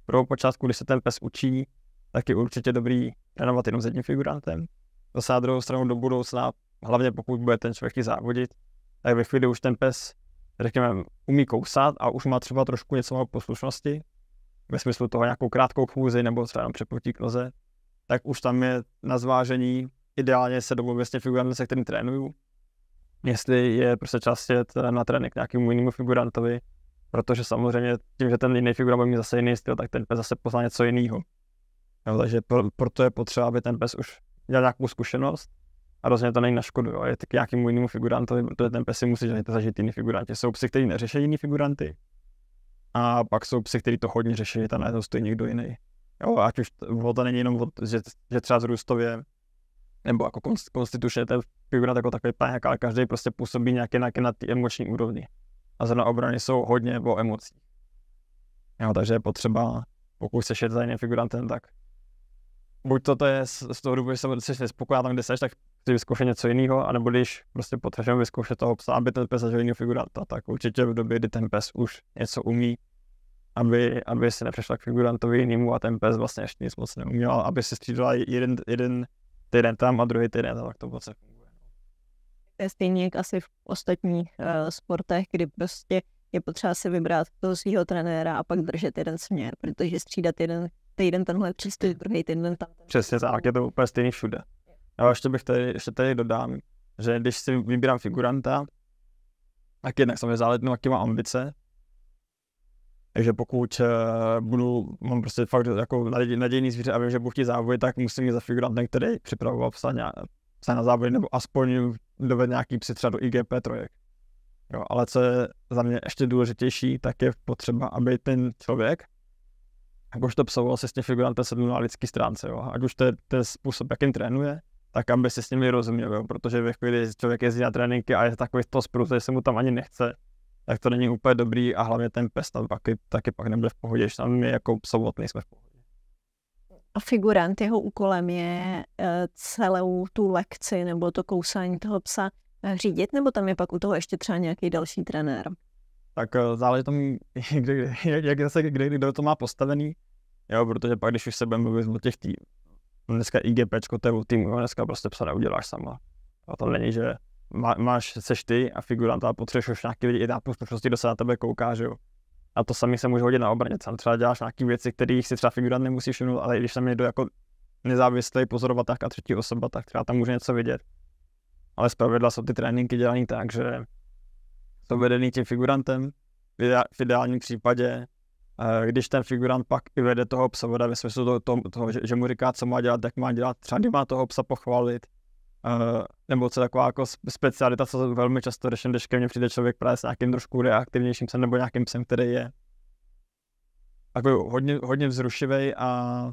pro počátku, když se ten pes učí, tak je určitě dobrý trénovat jenom s jedním figurantem. Zase na druhou stranu do budoucna, hlavně pokud bude ten člověk závodit, tak ve chvíli už ten pes, řekněme, umí kousat a už má třeba trošku něco o poslušnosti, ve smyslu toho nějakou krátkou chůzi nebo třeba jenom přepnutí k noze, tak už tam je na zvážení, ideálně se domluvit s těmi figurantem, se kterým trénuju, jestli je prostě čas eh, na trénink nějakému jinému figurantovi, protože samozřejmě tím, že ten jiný figurant bude mít zase jiný styl, tak ten pes zase pozná něco jiného. Jo, takže pro, proto je potřeba, aby ten pes už měl nějakou zkušenost a rozhodně to není na škodu, jo. je to k nějakému jinému figurantovi, protože ten pes si musí zažít, zažít jiný figuranti. Jsou psy, kteří neřeší jiný figuranty, a pak jsou psy, kteří to hodně řeší, že tam najednou stojí někdo jiný. Jo, ať už to není jenom, od, že, že třeba z růstově, nebo jako konstituce to je figura jako takový pánek, ale každý prostě působí nějaké na, na té emoční úrovni. A zrovna obrany jsou hodně o emocích. Jo, takže je potřeba, pokud se šet za jiným figurantem, tak buď to, to je z toho důvodu, že jsem, jsi tam, kde seš, tak prostě vyzkoušet něco jiného, anebo když prostě potřebujeme vyzkoušet toho psa, aby ten pes zažil jiného figuranta, tak určitě v době, kdy ten pes už něco umí, aby, aby si nepřešla k figurantovi jinému a ten pes vlastně ještě nic moc neuměl, aby si střídala jeden, jeden týden tam a druhý týden tam, tak to moc funguje. Stejně jak asi v ostatních uh, sportech, kdy prostě je potřeba si vybrat toho svého trenéra a pak držet jeden směr, protože střídat jeden týden tenhle přístup, druhý týden tam. Přesně tak, je to úplně stejný všude. A ještě bych tady, ještě tady dodám, že když si vybírám figuranta, tak jednak samozřejmě záleží na jaký má ambice. Takže pokud uh, budu, mám prostě fakt jako nadějný zvíře a vím, že budu chtít závody, tak musím jít za figurantem, který připravoval psa, psa na závody, nebo aspoň dovedl nějaký psi třeba do IGP trojek. Jo, ale co je za mě ještě důležitější, tak je potřeba, aby ten člověk, jakož to psoval se s tím figurantem sednul na lidský stránce, jo. ať už to je ten způsob, jakým trénuje, tak aby si s nimi rozuměl, jo? protože ve chvíli, kdy člověk jezdí na tréninky a je takový to spruz, že se mu tam ani nechce, tak to není úplně dobrý a hlavně ten pes tam taky, taky pak nebude v pohodě, že tam je jako psovod nejsme v pohodě. A figurant, jeho úkolem je eh, celou tu lekci nebo to kousání toho psa eh, řídit, nebo tam je pak u toho ještě třeba nějaký další trenér? Tak eh, záleží tomu, kde, kde, jak zase kde, kdo to má postavený, jo, protože pak když už se budeme mluvit o těch tý, No dneska IGP temu týmu, dneska prostě psa neuděláš sama. A to není, že má, máš, seš ty a figurant a potřebuješ už nějaký lidi i tam prostě, kdo se na tebe kouká, že jo. A to sami se může hodit na obraně. Tam třeba děláš nějaké věci, kterých si třeba figurant nemusí všimnout, ale i když tam někdo jako nezávislý tak a třetí osoba, tak třeba tam může něco vidět. Ale zpravidla jsou ty tréninky dělané tak, že jsou vedený tím figurantem, v ideálním případě Eh, když ten figurant pak i vede toho psa ve smyslu toho, toho, toho že, že, mu říká, co má dělat, jak má dělat, třeba kdy má toho psa pochválit, Uh, nebo co taková jako specialita, co velmi často řeším, když ke mně přijde člověk právě s nějakým trošku reaktivnějším psem nebo nějakým psem, který je takový hodně, hodně vzrušivý a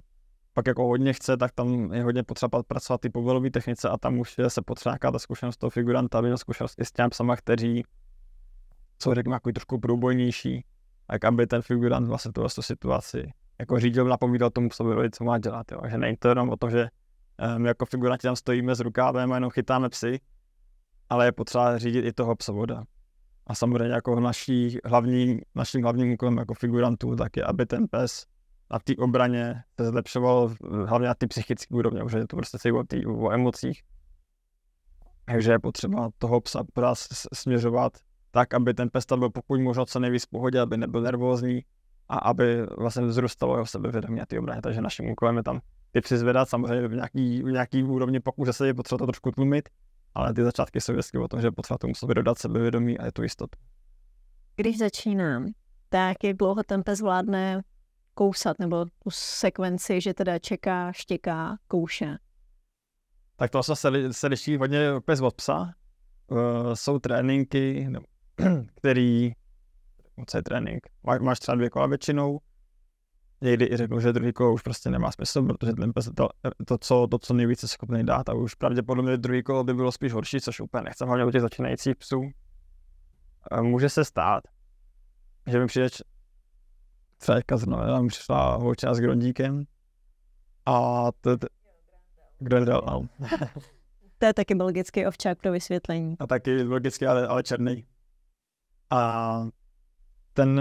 pak jako hodně chce, tak tam je hodně potřeba pracovat i povelové technice a tam už je se potřeba nějaká ta zkušenost toho figuranta, aby měl zkušenost i s těmi psama, kteří jsou řekněme jako trošku průbojnější tak aby ten figurant vlastně tuhle situaci jako řídil, napomínal tomu psovi, co má dělat. Jo. Takže není to jenom o to, že eh, my jako figuranti tam stojíme s rukávem a jenom chytáme psy, ale je potřeba řídit i toho psovoda. A samozřejmě jako naší hlavní, naším hlavním úkolem jako figurantů tak je, aby ten pes na té obraně se zlepšoval eh, hlavně na ty psychické úrovně, protože je to prostě o, tý, o emocích. Takže je potřeba toho psa směřovat tak, aby ten pes tam byl pokud možno co nejvíc v pohodě, aby nebyl nervózní a aby vlastně vzrůstalo jeho sebevědomí a ty obrany, Takže naším úkolem je tam ty psy zvedat, samozřejmě v nějaký, v nějaký úrovni, pokud se je potřeba to trošku tlumit, ale ty začátky jsou vždycky o tom, že potřeba tomu sobě dodat sebevědomí a je tu jistotu. Když začínám, tak jak dlouho ten pes vládne kousat nebo tu sekvenci, že teda čeká, štěká, kouše? Tak to se, se liší hodně pes od psa. Uh, jsou tréninky, nebo který, co je trénink, má, máš třeba dvě kola většinou, někdy i řeknu, že druhý kolo už prostě nemá smysl, protože ten pes to, to, co, to, co nejvíce se schopný dát a už pravděpodobně druhý kolo by bylo spíš horší, což úplně nechcem, hlavně u těch začínajících psů. Může se stát, že mi přijde třeba z novela, mi přišla holčina s grondíkem a to, no. to To je taky belgický ovčák pro vysvětlení. A taky belgický, ale, ale černý. A ten,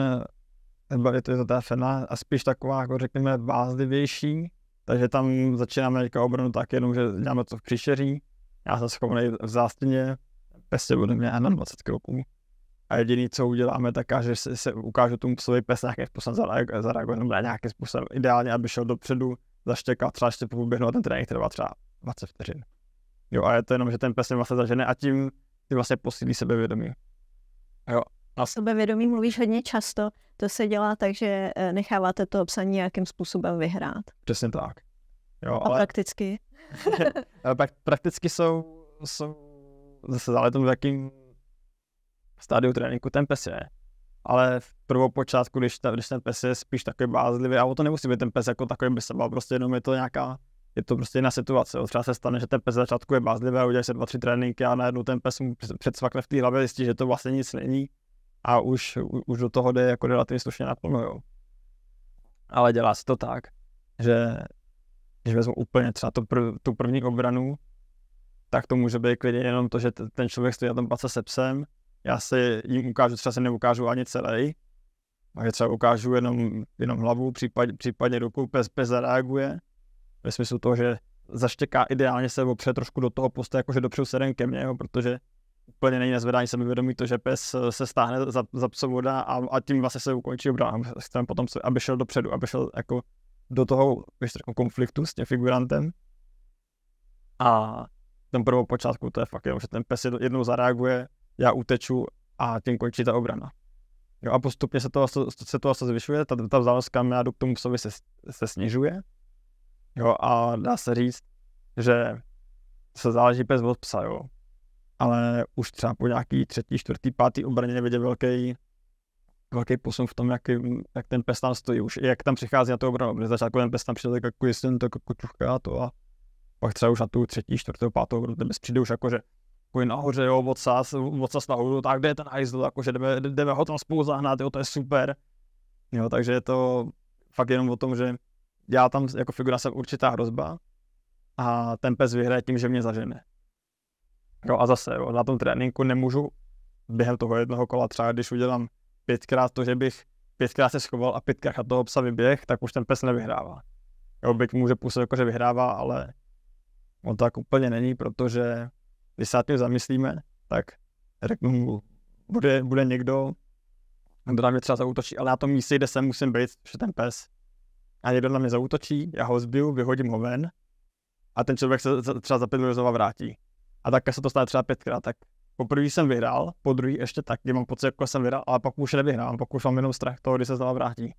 ten je to, je to ta fena, a spíš taková, jako řekněme, vázlivější, takže tam začínáme teďka obranu tak jenom, že děláme to v příšeří, já jsem schopný v zástěně, pes prostě bude mít na 20 kroků. A jediný, co uděláme, tak že se, se ukážu tomu psovi pes nějakým způsobem zareaguje, zareaguje nebo nějakým způsobem ideálně, aby šel dopředu, zaštěkal, třeba ještě poběhnout a ten trénink trvá třeba 20 vteřin. Jo, a je to jenom, že ten pes mě vlastně zažene a tím ty vlastně posílí sebevědomí. Jo, a... Sebevědomí mluvíš hodně často, to se dělá tak, že eh, necháváte to psaní nějakým způsobem vyhrát. Přesně tak. Jo, ale... A prakticky? prakticky jsou, jsou zase zále tomu, v jakým stádiu tréninku ten pes je. Ale v počátku, když, ta, když ten pes je spíš takový bázlivý, a to nemusí být ten pes jako takový by se bál, prostě jenom je to nějaká, je to prostě jiná situace. Třeba se stane, že ten pes začátku je bázlivý a udělají se dva, tři tréninky a najednou ten pes mu předsvakne v té hlavě, zjistí, že to vlastně nic není a už, už do toho jde jako relativně slušně naplno, jo. Ale dělá se to tak, že když vezmu úplně třeba to prv, tu první obranu, tak to může být klidně jenom to, že ten člověk stojí na tom pace se psem, já si jim ukážu, třeba se neukážu ani celý, a třeba ukážu jenom, jenom hlavu, případ, případně ruku, pes, pes zareaguje, ve smyslu toho, že zaštěká ideálně se opře trošku do toho posta, jakože dopředu se ke mně, jo, protože úplně není na zvedání vědomí, to, že pes eh, se stáhne za, za psovoda a, a tím vlastně se ukončí obrana. potom, aby šel dopředu, aby šel jako do toho víš, jako konfliktu s tím figurantem. A ten prvou počátku to je fakt jenom, že ten pes jednou zareaguje, já uteču a tím končí ta obrana. Jo, a postupně se to, se to vlastně zvyšuje, ta, ta vzdálenost kamiádu k tomu psovi se, se snižuje. Jo, a dá se říct, že se záleží pes od psa, jo ale už třeba po nějaký třetí, čtvrtý, pátý obraně vidět velký, velký posun v tom, jak, jak ten pes tam stojí, už jak tam přichází na tu obranu. Protože začátku ten pes tam přijde tak jako jestli to jako a to a pak třeba už na tu třetí, čtvrtou, pátou obranu ten pes přijde už jako, že jako nahoře, jo, odsaz, odsaz nahoru, no tak kde je ten hajzl, jako že jdeme, jdeme ho tam spolu zahnat, jo, to je super. Jo, takže je to fakt jenom o tom, že já tam jako figura jsem určitá hrozba a ten pes vyhraje tím, že mě zažene. Jo, a zase jo, na tom tréninku nemůžu během toho jednoho kola, třeba když udělám pětkrát to, že bych pětkrát se schoval a pětkrát na toho psa vyběh, tak už ten pes nevyhrává. Jo, byť může působit jako, že vyhrává, ale on tak úplně není, protože když se tím zamyslíme, tak řeknu, bude, bude někdo, kdo na mě třeba zautočí, ale na tom místě, kde jsem, musím být, že ten pes. A někdo na mě zautočí, já ho zbiju, vyhodím ho ven a ten člověk se třeba za pět minut vrátí. A takhle se to stane třeba pětkrát, tak poprvé jsem vyhrál, po druhý ještě tak, kdy mám pocit, jako jsem vyhrál, ale pak už nevyhrám, pak už mám jenom strach toho, kdy se znova vrátí.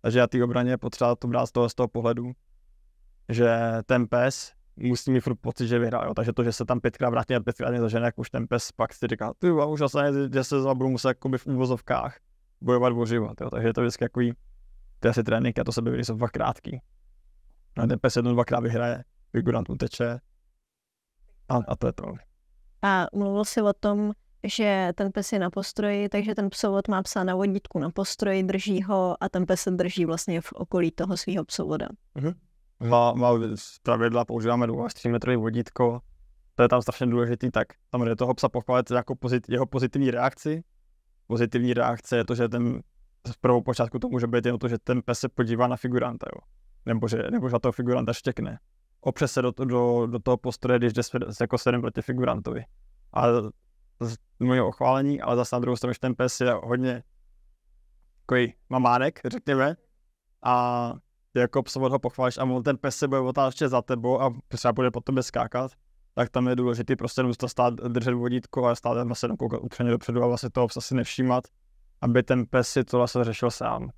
Takže já ty obraně potřeba to brát z toho, z toho pohledu, že ten pes musí mít furt pocit, že vyhrál. Jo. Takže to, že se tam pětkrát vrátí a pětkrát nezažene, jak už ten pes pak si říká, ty už asi že se znovu budu muset jakoby v úvozovkách bojovat o život. Jo. Takže je to vždycky takový, ty asi tréninky a to sebe jsou fakt krátký. A no, ten pes jednou dvakrát vyhraje, Vigurant uteče, a, a to je to. A mluvil si o tom, že ten pes je na postroji, takže ten psovod má psa na vodítku na postroji, drží ho a ten pes se drží vlastně v okolí toho svého psovoda. Uh-huh. Má, má pravidla, používáme 12 metrový vodítko, to je tam strašně důležitý, tak tam jde toho psa pochválit jako pozit, jeho pozitivní reakci. Pozitivní reakce je to, že ten z prvou počátku to může být jen to, že ten pes se podívá na figuranta, jo. Nebo, že, nebo že na toho figuranta štěkne opře se do, do, do toho postoje, když jde jako sedem proti figurantovi. A z mého ochválení, ale zase na druhou stranu, že ten pes je hodně takový mamánek, řekněme, a jako psovod ho pochválíš a ten pes se bude otáčet za tebou a třeba bude po tebe skákat, tak tam je důležité prostě to stát, držet vodítko a stát na vlastně koukat úplně dopředu a vlastně toho psa si nevšímat, aby ten pes si to vlastně řešil sám.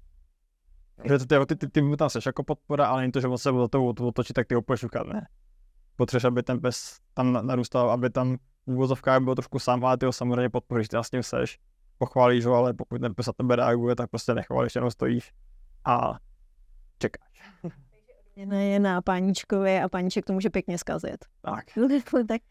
Že ty, ty, ty, ty mu tam seš jako podpora, ale není to, že on se do to otočí, tak ty ho půjdeš šukat, ne? Potřeš, aby ten pes tam narůstal, aby tam v úvozovkách byl trošku sám, ale ty ho samozřejmě podpoříš, ty s ním seš, pochválíš ho, ale pokud ten pes na tebe reaguje, tak prostě nechválíš, jenom stojíš a čekáš. Ne, je na paníčkovi a paníček to může pěkně zkazit. Tak. tak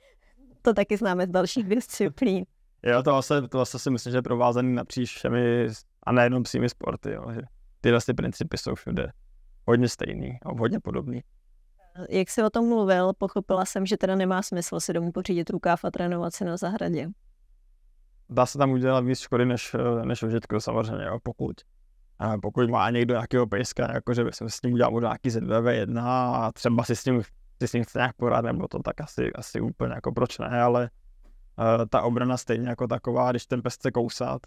to taky známe z dalších disciplín. Jo, to vlastně, to vlastně si myslím, že je provázený napříč všemi a nejenom psími sporty. Jo, že tyhle ty vlastně principy jsou všude hodně stejný a hodně podobný. Jak jsi o tom mluvil, pochopila jsem, že teda nemá smysl si domů pořídit rukáv a trénovat se na zahradě. Dá se tam udělat víc škody než, než užitku samozřejmě, jo, pokud. A pokud má někdo nějakého pejska, jakože se s ním udělal nějaký ZVV1 a třeba si s ním, si s ním chce nějak porad, nebo to tak asi, asi úplně jako proč ne, ale uh, ta obrana stejně jako taková, když ten pes chce kousat,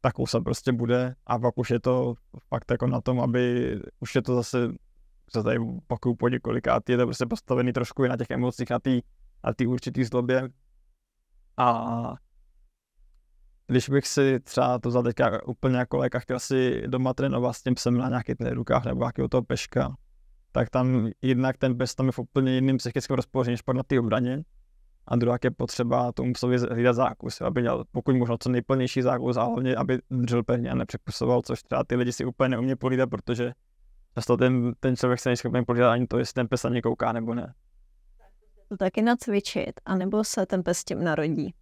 tak už se prostě bude a pak už je to fakt jako na tom, aby už je to zase, se tady opakuju po několikátý, je to prostě postavený trošku i na těch emocích, na té na tý určitý zlobě a když bych si třeba to za teďka úplně jako léka chtěl si doma trénovat s tím psem na nějakých rukách nebo nějakého toho peška, tak tam jednak ten pes tam je v úplně jiným psychickém rozpoložení než pak na té obraně a druhá je potřeba tomu psovi hlídat zákus, aby dělal pokud možno co nejplnější zákus a hlavně, aby držel pevně a nepřekusoval, což třeba ty lidi si úplně neumě pohlídat, protože často ten, ten člověk se neschopný pohlídat ani to, jestli ten pes na kouká nebo ne. To taky nacvičit, anebo se ten pes tím narodí?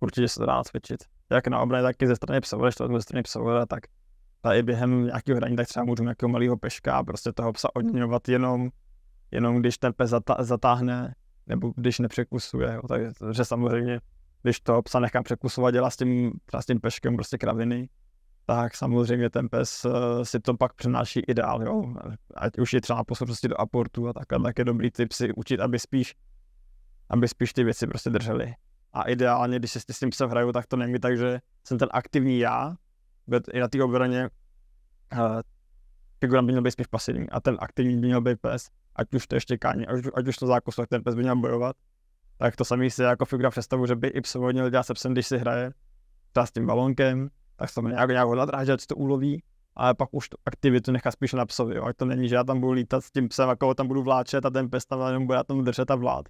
Určitě se to dá nacvičit. Jak na obraně, tak i ze strany psa, když to ze strany psa, tak tady i během nějakého hraní, tak třeba můžu nějakého malého peška a prostě toho psa odměňovat jenom, jenom když ten pes zata- zatáhne nebo když nepřekusuje, jo, takže samozřejmě, když to psa nechám překusovat, dělá s tím, s tím peškem prostě kraviny, tak samozřejmě ten pes eh, si to pak přenáší i dál, jo. Ať už je třeba poslednosti do aportu a takhle, tak je dobrý tip si učit, aby spíš, aby spíš ty věci prostě drželi. A ideálně, když se s tím psem hraju, tak to není tak, že jsem ten aktivní já, i na té obraně, uh, eh, figurant by měl být spíš pasivní a ten aktivní by měl být pes, ať už to je štěkání, ať, ať už to zákus, ten pes by měl bojovat, tak to samý si jako figura představu, že by i svobodně lidé se psem, když si hraje, třeba s tím balonkem, tak se nějak, nějak hodlat rád, to uloví, ale pak už tu aktivitu nechá spíš na psovi, jo? ať to není, že já tam budu lítat s tím psem, jako tam budu vláčet a ten pes tam jenom bude tam držet a vlád.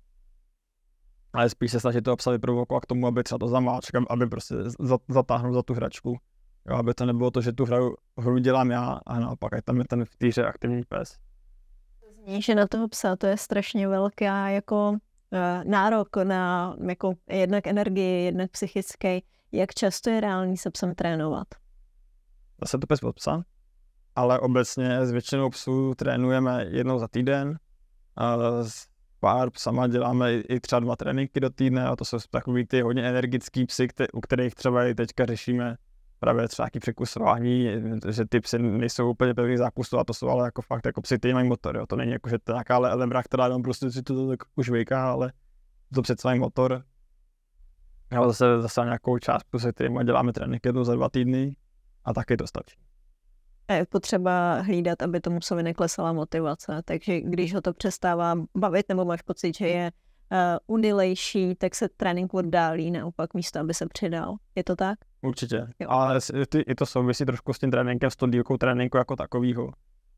Ale spíš se snažit to psa vyprovokovat k tomu, aby třeba to zamáčkám, aby prostě zatáhnul za tu hračku. Jo, aby to nebylo to, že tu hru, hru dělám já a naopak, ať tam je ten v týře aktivní pes zní, že na toho psa to je strašně velká jako eh, nárok na jako jednak energii, jednak psychický. Jak často je reálný se psem trénovat? Zase to pes od psa, ale obecně s většinou psů trénujeme jednou za týden. A s pár psama děláme i třeba dva tréninky do týdne a to jsou takový ty hodně energický psy, u kterých třeba i teďka řešíme právě třeba nějaký překusování, že ty psy nejsou úplně pevný zákusu a to jsou ale jako fakt jako psy, ty mají motor, jo. to není jako, že to nějaká lembra, která jenom prostě si to, tak už vejká, ale to přece mají motor. Ale zase, zase nějakou část, prostě, se kterým děláme trénink jednou za dva týdny a taky to stačí. A je potřeba hlídat, aby tomu psovi neklesala motivace, takže když ho to přestává bavit nebo máš pocit, že je uh, unilejší, tak se trénink oddálí naopak místo, aby se přidal. Je to tak? Určitě. Jo. Ale i to souvisí trošku s tím tréninkem, s tou dílkou tréninku jako takovýho.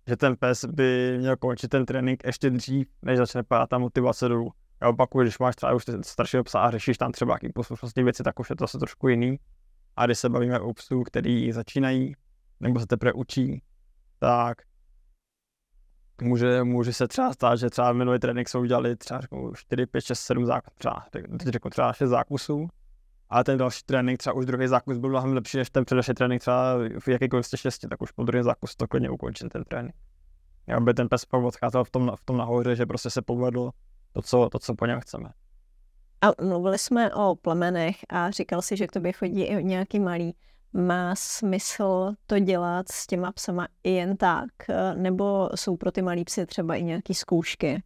Že ten pes by měl končit ten trénink ještě dřív, než začne padat ta motivace dolů. Já opakuju, když máš třeba už staršího psa a řešíš tam třeba jaký poslušnostní věci, tak už je to asi trošku jiný. A když se bavíme o psů, který začínají, nebo se teprve učí, tak může, může se třeba stát, že třeba minulý trénink jsme udělali třeba řeknu, 4, 5, 6, 7 zákusů, třeba, teď řeknu třeba 6 zákusů, ale ten další trénink, třeba už druhý zákus byl mnohem lepší než ten předešlý trénink, třeba v jakýkoliv jste šesti, tak už po druhém zákusu to klidně ukončil ten trénink. by ten pes pak odcházel v tom, v tom nahoře, že prostě se povedlo to, co, to, co po něm chceme. A mluvili jsme o plemenech a říkal si, že k tobě chodí i nějaký malý má smysl to dělat s těma psama i jen tak? Eh, nebo jsou pro ty malý psy třeba i nějaké zkoušky?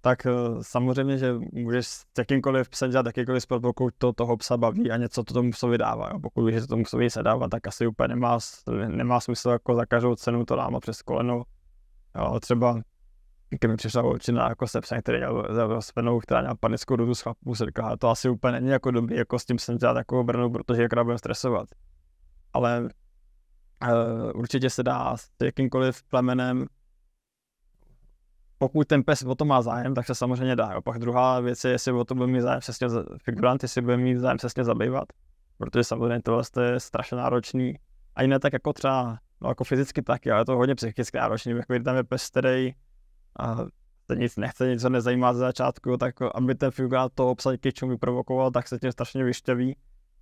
Tak eh, samozřejmě, že můžeš s jakýmkoliv psem dělat jakýkoliv sport, pokud to toho psa baví a něco to tomu psovi dává. Jo. Pokud víš, že to tomu psovi se dává, tak asi úplně nemá, nemá smysl jako za každou cenu to dávat přes koleno. Jo, třeba ke mi přišla určitá jako sepsa, který dělal za rozpenou, která měla panickou dozu s se říkala, to asi úplně není jako dobrý, jako s tím jsem dělal takovou obranu, protože jak budeme stresovat. Ale uh, určitě se dá s jakýmkoliv plemenem pokud ten pes o to má zájem, tak se samozřejmě dá. Opak druhá věc je, jestli o to bude mít zájem přesně figurant, jestli bude mít zájem přesně zabývat, protože samozřejmě tohle je strašně náročný. A jiné tak jako třeba, no jako fyzicky taky, ale to je hodně psychicky náročný, jako tam je pes, který a se nic nechce, nic se nezajímá ze začátku, tak aby ten figurát toho k čemu vyprovokoval, tak se tím strašně vyšťaví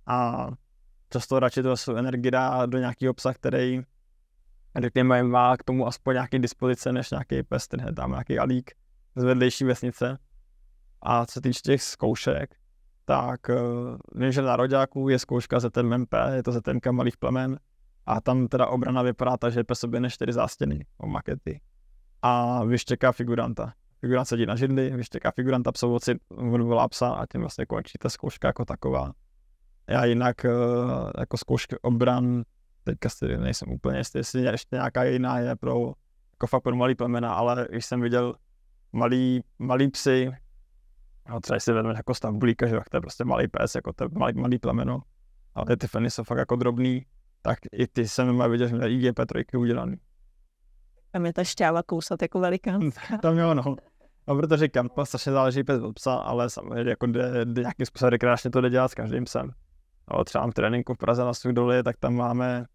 a často radši to svou energii dá do nějakého obsah, který řekněme, má k tomu aspoň nějaký dispozice, než nějaký pes, ten tam nějaký alík z vedlejší vesnice. A co se týče těch zkoušek, tak eh, vím, že na roďáku je zkouška ze MP, je to ze ZMK malých plemen, a tam teda obrana vypadá tak, že je po sobě než čtyři zástěny o makety a vyštěká figuranta. Figurant sedí na židli, vyštěká figuranta, psovoci, volá psa a tím vlastně končí ta zkouška jako taková. Já jinak eh, jako zkoušky obran, teďka si nejsem úplně jistý, jestli ještě nějaká jiná je pro, jako fakt pro malý plemena, ale když jsem viděl malý, malý psy, no třeba si vezmeš jako stavbulíka, že to je prostě malý pes, jako to je malý, malý plemeno, ale ty feny jsou fakt jako drobný, tak i ty jsem viděl, že měl IGP trojky udělaný. Tam je ta šťáva kousat jako velikánská. Tam jo, no. No, protože kampa strašně záleží pes od psa, ale samozřejmě jako jde, jde nějakým způsobem krásně to jde dělat s každým psem. No, třeba v tréninku v Praze na Sudoli, tak tam máme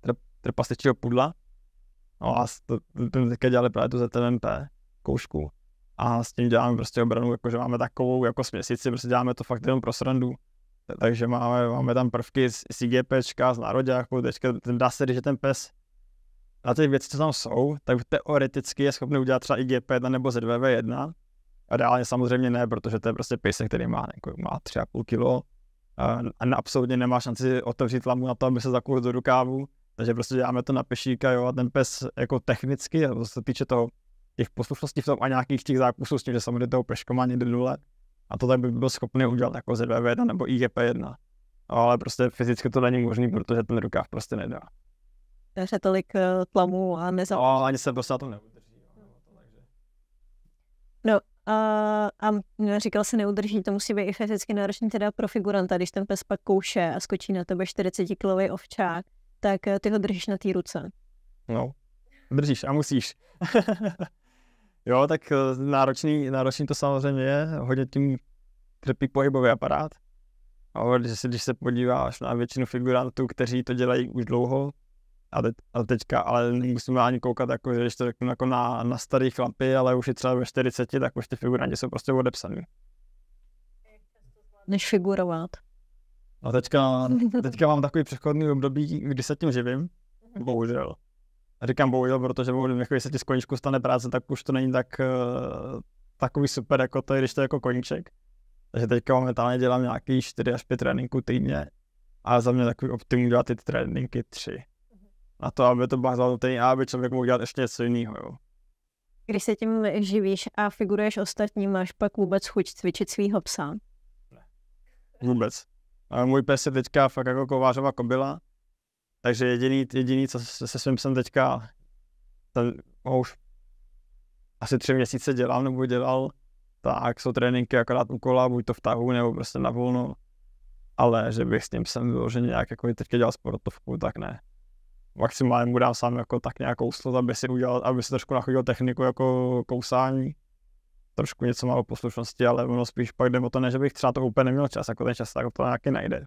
trp, trpasličího pudla. No a to, to teďka dělali právě tu ZMP koušku. A s tím děláme prostě obranu, jakože máme takovou jako směsici, prostě děláme to fakt jenom pro srandu. Takže máme, máme tam prvky z, z IGPčka, z nároďáku, teďka dá se říct, že ten pes a ty věci, co tam jsou, tak teoreticky je schopný udělat třeba i GP1 nebo ZVV1, a reálně samozřejmě ne, protože to je prostě pejsek, který má, jako, má 3,5 kilo a, a absolutně nemá šanci otevřít lamu na to, aby se zakouřil do rukávu, takže prostě děláme to na pešíka, jo, a ten pes jako technicky, co se týče toho, těch poslušností v tom a nějakých těch zákusů s tím, že samozřejmě toho peško má někde důle, a to tak by byl schopný udělat jako ZVV1 nebo IGP1. Ale prostě fyzicky to není možný, protože ten rukáv prostě nedá se tolik eh, tlamu a nezau... No, ani se prostě na tom neudrží. No, a, a říkal se neudrží, to musí být i fyzicky náročný teda pro figuranta, když ten pes pak kouše a skočí na tebe 40 kilový ovčák, tak eh, ty ho držíš na té ruce. No, držíš a musíš. jo, tak eh, náročný, náročný to samozřejmě je, hodně tím trpí pohybový aparát. A když se, když se podíváš na většinu figurantů, kteří to dělají už dlouho, a, teď, a teďka, ale musíme ani koukat, jako, že když to řeknu jako na, na starý chlapy, ale už je třeba ve 40, tak už ty figuranti jsou prostě odepsaný. Než figurovat. A no, teďka, teďka mám takový přechodný období, kdy se tím živím, bohužel. A říkám bohužel, protože bohužel, jako když se ti z koníčku stane práce, tak už to není tak eh, takový super, jako to, když to je jako koníček. Takže teďka momentálně dělám nějaký 4 až 5 tréninků týdně a za mě takový optimum dělat ty tréninky 3 na to, aby to byla zhodnotení a aby člověk mohl dělat ještě něco jiného. Jo. Když se tím živíš a figuruješ ostatní, máš pak vůbec chuť cvičit svého psa? Ne. Vůbec. A můj pes je teďka fakt jako kovářová kobila, takže jediný, jediný co se, se svým psem teďka, ten ho už asi tři měsíce dělám nebo dělal, tak jsou tréninky akorát u kola, buď to v tahu nebo prostě na volno. Ale že bych s tím psem vyloženě nějak jako teďka dělal sportovku, tak ne maximálně mu dám sám jako tak nějakou slot, aby si udělal, aby si trošku nachodil techniku jako kousání. Trošku něco má o poslušnosti, ale ono spíš pak jde o to, ne, že bych třeba to úplně neměl čas, jako ten čas tak to nějaký najde.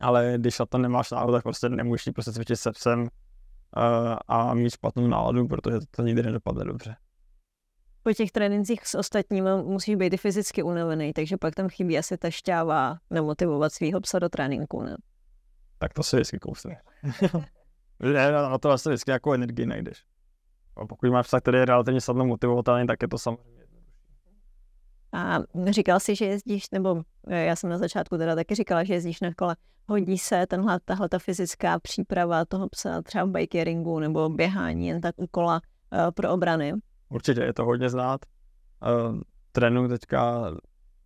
Ale když na to nemáš náladu, tak prostě nemůžeš prostě cvičit se psem eh, a mít špatnou náladu, protože to, to nikdy nedopadne dobře. Po těch trénincích s ostatními musíš být i fyzicky unavený, takže pak tam chybí asi ta šťáva nemotivovat svého psa do tréninku, ne? tak to se vždycky kousne. na to asi vždycky jako energii najdeš. A pokud máš vztah, který je relativně snadno motivovatelný, tak je to samozřejmě a říkal si, že jezdíš, nebo eh, já jsem na začátku teda taky říkala, že jezdíš na kole. Hodí se tenhle, tahle ta fyzická příprava toho psa třeba v bikeringu nebo běhání jen tak u kola uh, pro obrany? Určitě, je to hodně znát. Uh, teďka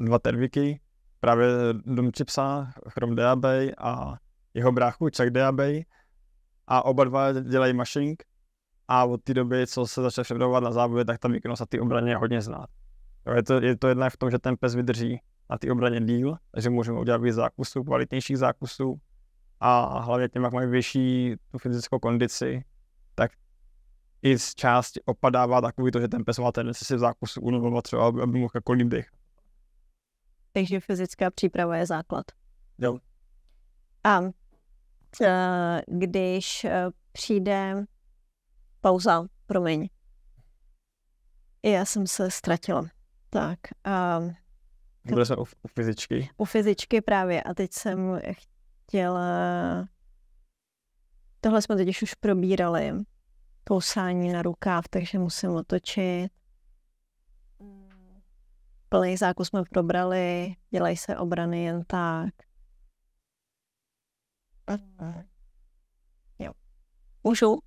dva terviky, právě domči psa, chrom Diabay a jeho bráchu Chuck Diabey a oba dva dělají mašink a od té doby, co se začal přebudovat na závodě, tak ta výkonnost té obraně je hodně znát. Jo, je, to, je to jednak v tom, že ten pes vydrží na té obraně díl, takže můžeme udělat víc zákusů, kvalitnějších zákusů a hlavně tím, jak mají vyšší tu fyzickou kondici, tak i z části opadává takový to, že ten pes má tendenci si v zákusu unovovat třeba, aby mohl jako dech. Takže fyzická příprava je základ. Jo. A Eh, když eh, přijde pauza, promiň. Já jsem se ztratila. Tak. Um, Byli jsme u, u fyzičky. U fyzičky právě a teď jsem chtěla... Tohle jsme teď už probírali. Kousání na rukáv, takže musím otočit. Mm. Plný zákus jsme probrali, dělají se obrany jen tak. Eh, jo. Můžu?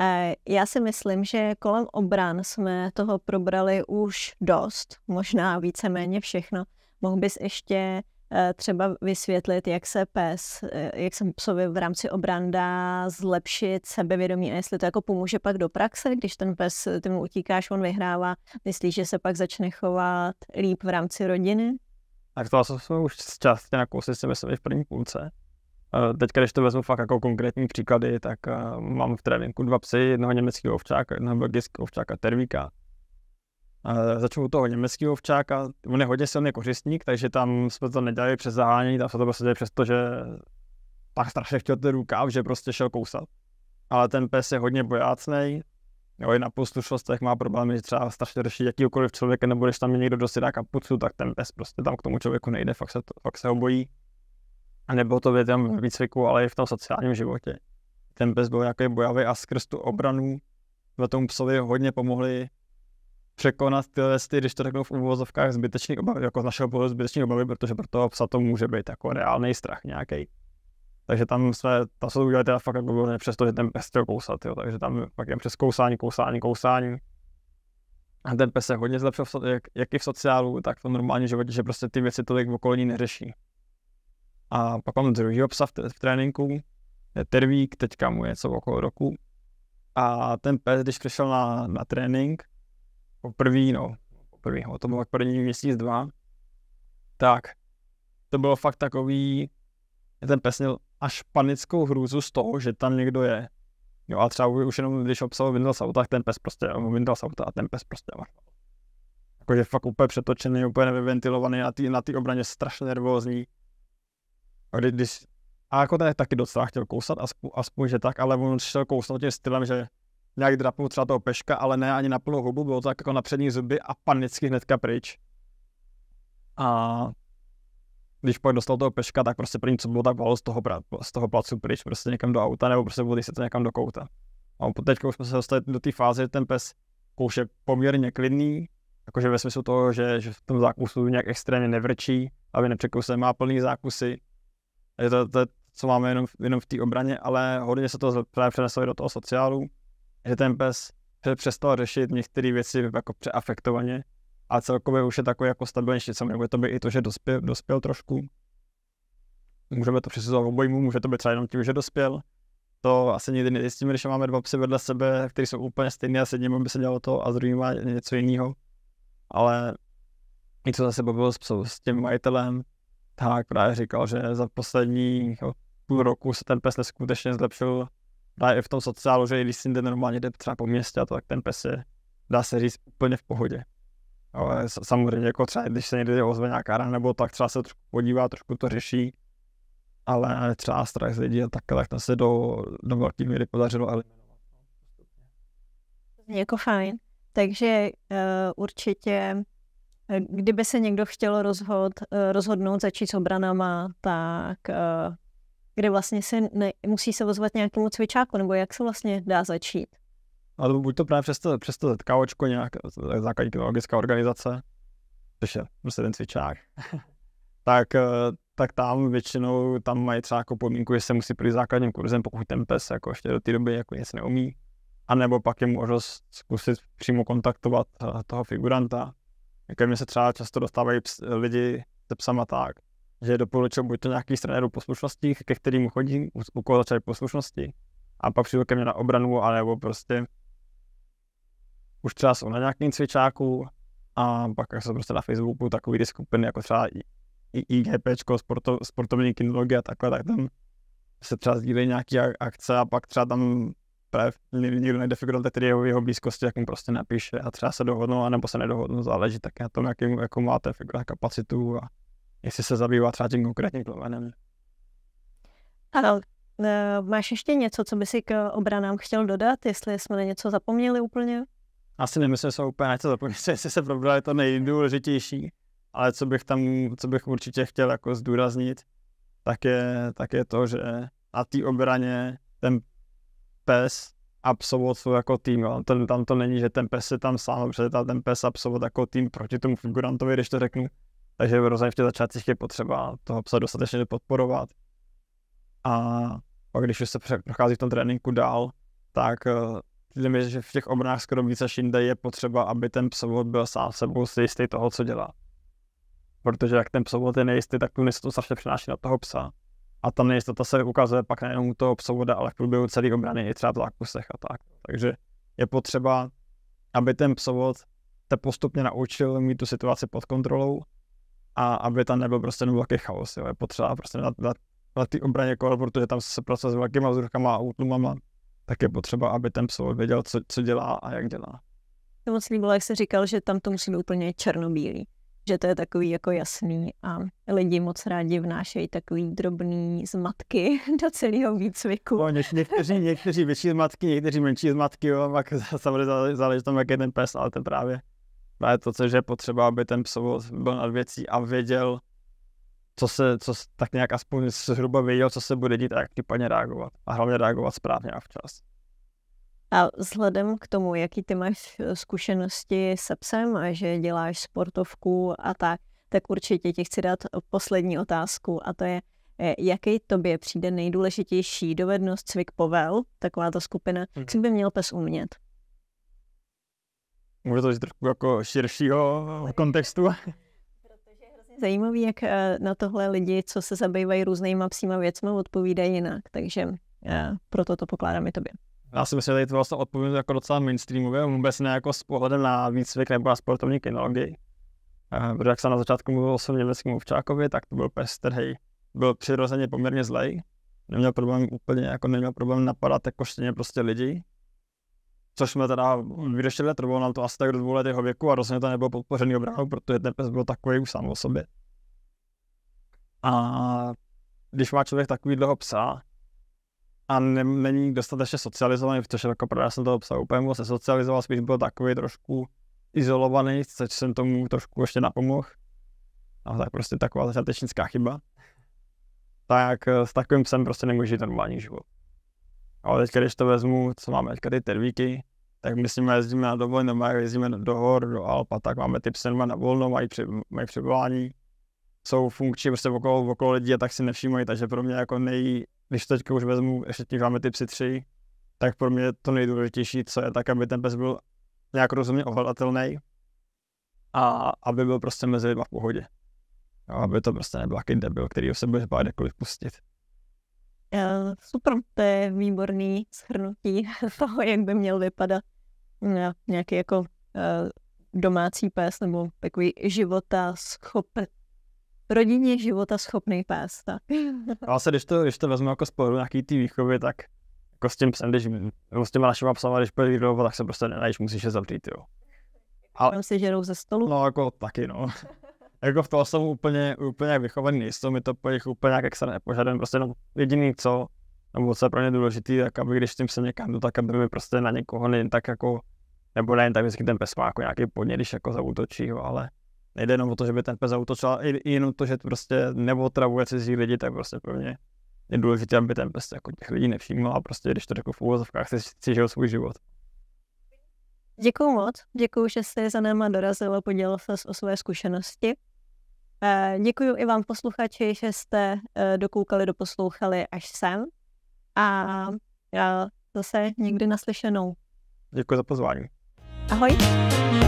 Eh, já si myslím, že kolem obran jsme toho probrali už dost, možná víceméně všechno. Mohl bys ještě eh, třeba vysvětlit, jak se pes, jak se psovi v rámci obran dá zlepšit sebevědomí a jestli to jako pomůže pak do praxe, když ten pes, ty mu utíkáš, on vyhrává, myslíš, že se pak začne chovat líp v rámci rodiny? aktuálně jsme no, už z části nějakou si myslím, v první půlce. Teď, když to vezmu fakt jako konkrétní příklady, tak eh, mám v tréninku dva psy, jednoho německého ovčáka, jednoho belgického ovčáka, tervíka. A začnu u toho německého ovčáka, on je hodně silný kořistník, takže tam jsme to nedělali přes zahánění, tam se to prostě dělali přes to, že tak strašně chtěl ten rukáv, že prostě šel kousat. Ale ten pes je hodně bojácný, Jo, i na poslušnostech má problémy, že třeba strašně řeší jakýkoliv člověka, nebo když tam je někdo, kdo si dá kapucu, tak ten pes prostě tam k tomu člověku nejde, fakt se, to, fakt se ho bojí. A nebo to je tam v výcviku, ale i v tom sociálním životě. Ten pes byl nějaký bojavý a skrz tu obranu jsme tomu psovi hodně pomohli překonat ty ty, když to řeknu v úvozovkách, zbytečný obavy, jako z našeho pohledu zbytečný obavy, protože pro toho psa to může být jako reálný strach nějaký. Takže tam jsme, ta se to udělali teda fakt jako přesto, že ten pes chtěl kousat, jo. takže tam pak jen přes kousání, kousání, kousání. A ten pes se hodně zlepšil, v, jak, jak, i v sociálu, tak v tom normálním životě, že prostě ty věci tolik v okolí neřeší. A pak mám druhý psa v, v tréninku, je Tervík, teďka mu je co okolo roku. A ten pes, když přišel na, na trénink, poprvý, no, poprvé, no, to bylo první měsíc, dva, tak to bylo fakt takový, ten pes měl až panickou hrůzu z toho, že tam někdo je. Jo, a třeba už jenom když obsahoval vyndal z auta, ten pes prostě vyndal z auta a ten pes prostě Jakože fakt úplně přetočený, úplně nevyventilovaný, na ty, na té obraně strašně nervózní. A, kdy, když, a jako ten taky docela chtěl kousat, aspoň, aspoň že tak, ale on šel kousat tím stylem, že nějak drapnul třeba toho peška, ale ne ani na plnou hubu, bylo to tak jako na přední zuby a panicky hnedka pryč. A když pak dostal toho peška, tak prostě první, co bylo, tak bylo z toho, z toho placu pryč, prostě někam do auta, nebo prostě vody se to někam do kouta. A teď už jsme se dostali do té fáze, že ten pes už je poměrně klidný, jakože ve smyslu toho, že, že v tom zákusu nějak extrémně nevrčí, aby nepřekousl, má plný zákusy. Je to, to, co máme jenom, jenom v té obraně, ale hodně se to právě přeneslo do toho sociálu, že ten pes přestal řešit některé věci jako přeafektovaně, a celkově už je takový jako stabilnější, samozřejmě jako to by i to, že dospěl, dospěl trošku. Můžeme to přesuzovat obojmu, může to být třeba jenom tím, že dospěl. To asi nikdy nezjistíme, když máme dva psy vedle sebe, kteří jsou úplně stejné a s jedním by se dělalo to a s druhým má něco jiného. Ale i co zase bavilo s, psou, s tím majitelem, tak právě říkal, že za poslední jako půl roku se ten pes neskutečně zlepšil právě v tom sociálu, že i když si jde normálně jde třeba po městě, tak ten pes je, dá se říct, úplně v pohodě. Ale samozřejmě jako třeba, když se někdy ozve nějaká rána nebo tak třeba se trošku podívá, trošku to řeší, ale třeba strach z lidí a tak, tak se do, do velké míry podařilo eliminovat. jako fajn. Takže uh, určitě, eh, kdyby se někdo chtěl rozhod, uh, rozhodnout začít s obranama, tak uh, kde vlastně se ne, musí se ozvat nějakému cvičáku, nebo jak se vlastně dá začít? A to buď to právě přes to, přes to ZKOčko nějak, eh, základní technologická organizace, což je prostě ten cvičák, tak, eh, tak tam většinou tam mají třeba jako podmínku, že se musí prý základním kurzem, pokud ten pes jako ještě do té doby jako nic neumí. A nebo pak je možnost zkusit přímo kontaktovat eh, toho figuranta. Ke mně se třeba často dostávají ps, lidi se psama tak, že doporučil buď to nějaký z trenérů poslušnosti, ke kterým chodí, u koho začali poslušnosti, a pak přijdu ke mně na obranu, anebo prostě už třeba jsou na nějakém cvičáku a pak jsou prostě na Facebooku takový ty skupiny, jako třeba IGP, sporto, sportovní kinologie a takhle, tak tam se třeba sdílejí nějaké akce a pak třeba tam právě někdo najde figurant, který je v jeho blízkosti, tak mu prostě napíše a třeba se dohodnou, anebo se nedohodnou, záleží také na tom, jaký jakou máte figurant kapacitu a jestli se zabývá třeba tím konkrétním plemenem. Ano, eh, máš ještě něco, co by si k obranám chtěl dodat, jestli jsme na něco zapomněli úplně? Asi nemyslím, že jsou úplně na to zapomněl, jestli se probrali je to nejdůležitější, ale co bych tam, co bych určitě chtěl jako zdůraznit, tak je, tak je to, že na té obraně ten pes absolvoval jako tým, jo. Ten, tam to není, že ten pes je tam sám, protože ten pes absolvoval jako tým proti tomu figurantovi, když to řeknu. Takže rozhodně v těch začátcích je potřeba toho psa dostatečně podporovat. A pak když už se prochází v tom tréninku dál, tak mi, že v těch obranách skoro více až jinde je potřeba, aby ten psovod byl sám sebou si jistý toho, co dělá. Protože jak ten psovod je nejistý, tak tu to strašně přenáší na toho psa. A ta nejistota se ukazuje pak nejenom u toho psovoda, ale v průběhu celé obrany i třeba v zákusech a tak. Takže je potřeba, aby ten psovod te postupně naučil mít tu situaci pod kontrolou a aby tam nebyl prostě jenom velký chaos. Jo. Je potřeba prostě na, na, na té obraně kol, protože tam se pracuje s velkýma vzruchama a útlumama tak je potřeba, aby ten psoul věděl, co, co dělá a jak dělá. To moc líbilo, jak jsi říkal, že tam to musí být úplně černobílý, že to je takový jako jasný a lidi moc rádi vnášejí takový drobný zmatky do celého výcviku. No, ně, někteří, někteří větší zmatky, někteří menší zmatky, jo, pak samozřejmě záleží tam, jak je ten pes, ale to právě, právě to, co je potřeba, aby ten psovod byl nad věcí a věděl, co se, co tak nějak aspoň zhruba věděl, co se bude dít a jak případně reagovat. A hlavně reagovat správně a včas. A vzhledem k tomu, jaký ty máš eh, zkušenosti se psem a že děláš sportovku a tak, tak určitě ti chci dát poslední otázku a to je, eh, jaký tobě přijde nejdůležitější dovednost cvik povel, taková ta skupina, hmm. co by měl pes umět? Může to jít trošku jako širšího kontextu zajímavé, jak eh, na tohle lidi, co se zabývají různýma psíma věcmi, odpovídají jinak. Takže eh, proto to pokládám i tobě. Já si myslím, že to vlastně odpovím jako docela mainstreamově, vůbec ne jako s pohledem na výcvik nebo na sportovní kinologii. Eh, protože jak jsem na začátku mluvil o svém německém ovčákovi, tak to byl pes, který byl přirozeně poměrně zlej. Neměl problém úplně, jako neměl problém napadat jako prostě lidi což jsme teda vyřešili, trvalo nám to asi tak do dvou let jeho věku a rozhodně to nebylo podpořený obranou, protože ten pes byl takový už sám o sobě. A když má člověk takový dlouho psa a ne, není dostatečně socializovaný, protože jako právě jsem toho psa úplně moc socializoval spíš byl takový trošku izolovaný, což jsem tomu trošku ještě napomohl. A tak prostě taková začátečnická chyba. Tak s takovým psem prostě nemůže žít normální život. Ale teď, když to vezmu, co máme teďka ty tervíky, tak my s nimi jezdíme na dovolenou, jezdíme do hor, do Alp a tak máme ty psy na volno, mají, při, mají přebování, jsou funkční prostě okolo, okolo lidí a tak si nevšímají, takže pro mě jako nej, když teďka už vezmu, ještě tím máme ty psy tři, tak pro mě to nejdůležitější, co je, tak aby ten pes byl nějak rozumně ovladatelný a aby byl prostě mezi lidmi v pohodě. aby to prostě nebyl jaký debil, který ho se bude bát jakoliv pustit. Eh, super, to je výborný shrnutí toho, jak by měl vypadat mm, nějaký jako eh, domácí pes nebo takový života schopný rodině života schopný pes. Tak. Ale se, když to, když to vezmu jako sporu nějaký ty výchovy, tak jako s tím psem, když, jako s těma našima psama, když půjde výrobu, tak se prostě nenajíš, musíš je zavřít, jo. Ale... Tam si žerou ze stolu? No, jako taky, no. jako v toho jsem úplně, úplně vychovaný nejsou, my to po nich úplně nějak extra nepožadujeme, prostě jenom jediný co, nebo co je pro ně důležitý, tak aby když tím se někam jdu, tak aby mi prostě na někoho nejen tak jako, nebo nejen tak vždycky ten pes má jako nějaký podně, když jako zautočí, jo, ale nejde jenom o to, že by ten pes zautočil, ale i jenom to, že prostě neotravuje cizí lidi, tak prostě pro mě je důležité, aby ten pes jako těch lidí nevšiml a prostě, když to jako v úvozovkách, si, si žil svůj život. Děkuji moc, děkuji, že jsi za náma dorazil a podělil se o své zkušenosti. Eh, Děkuji i vám posluchači, že jste eh, dokoukali, doposlouchali až sem a zase někdy naslyšenou. Děkuji za pozvání. Ahoj.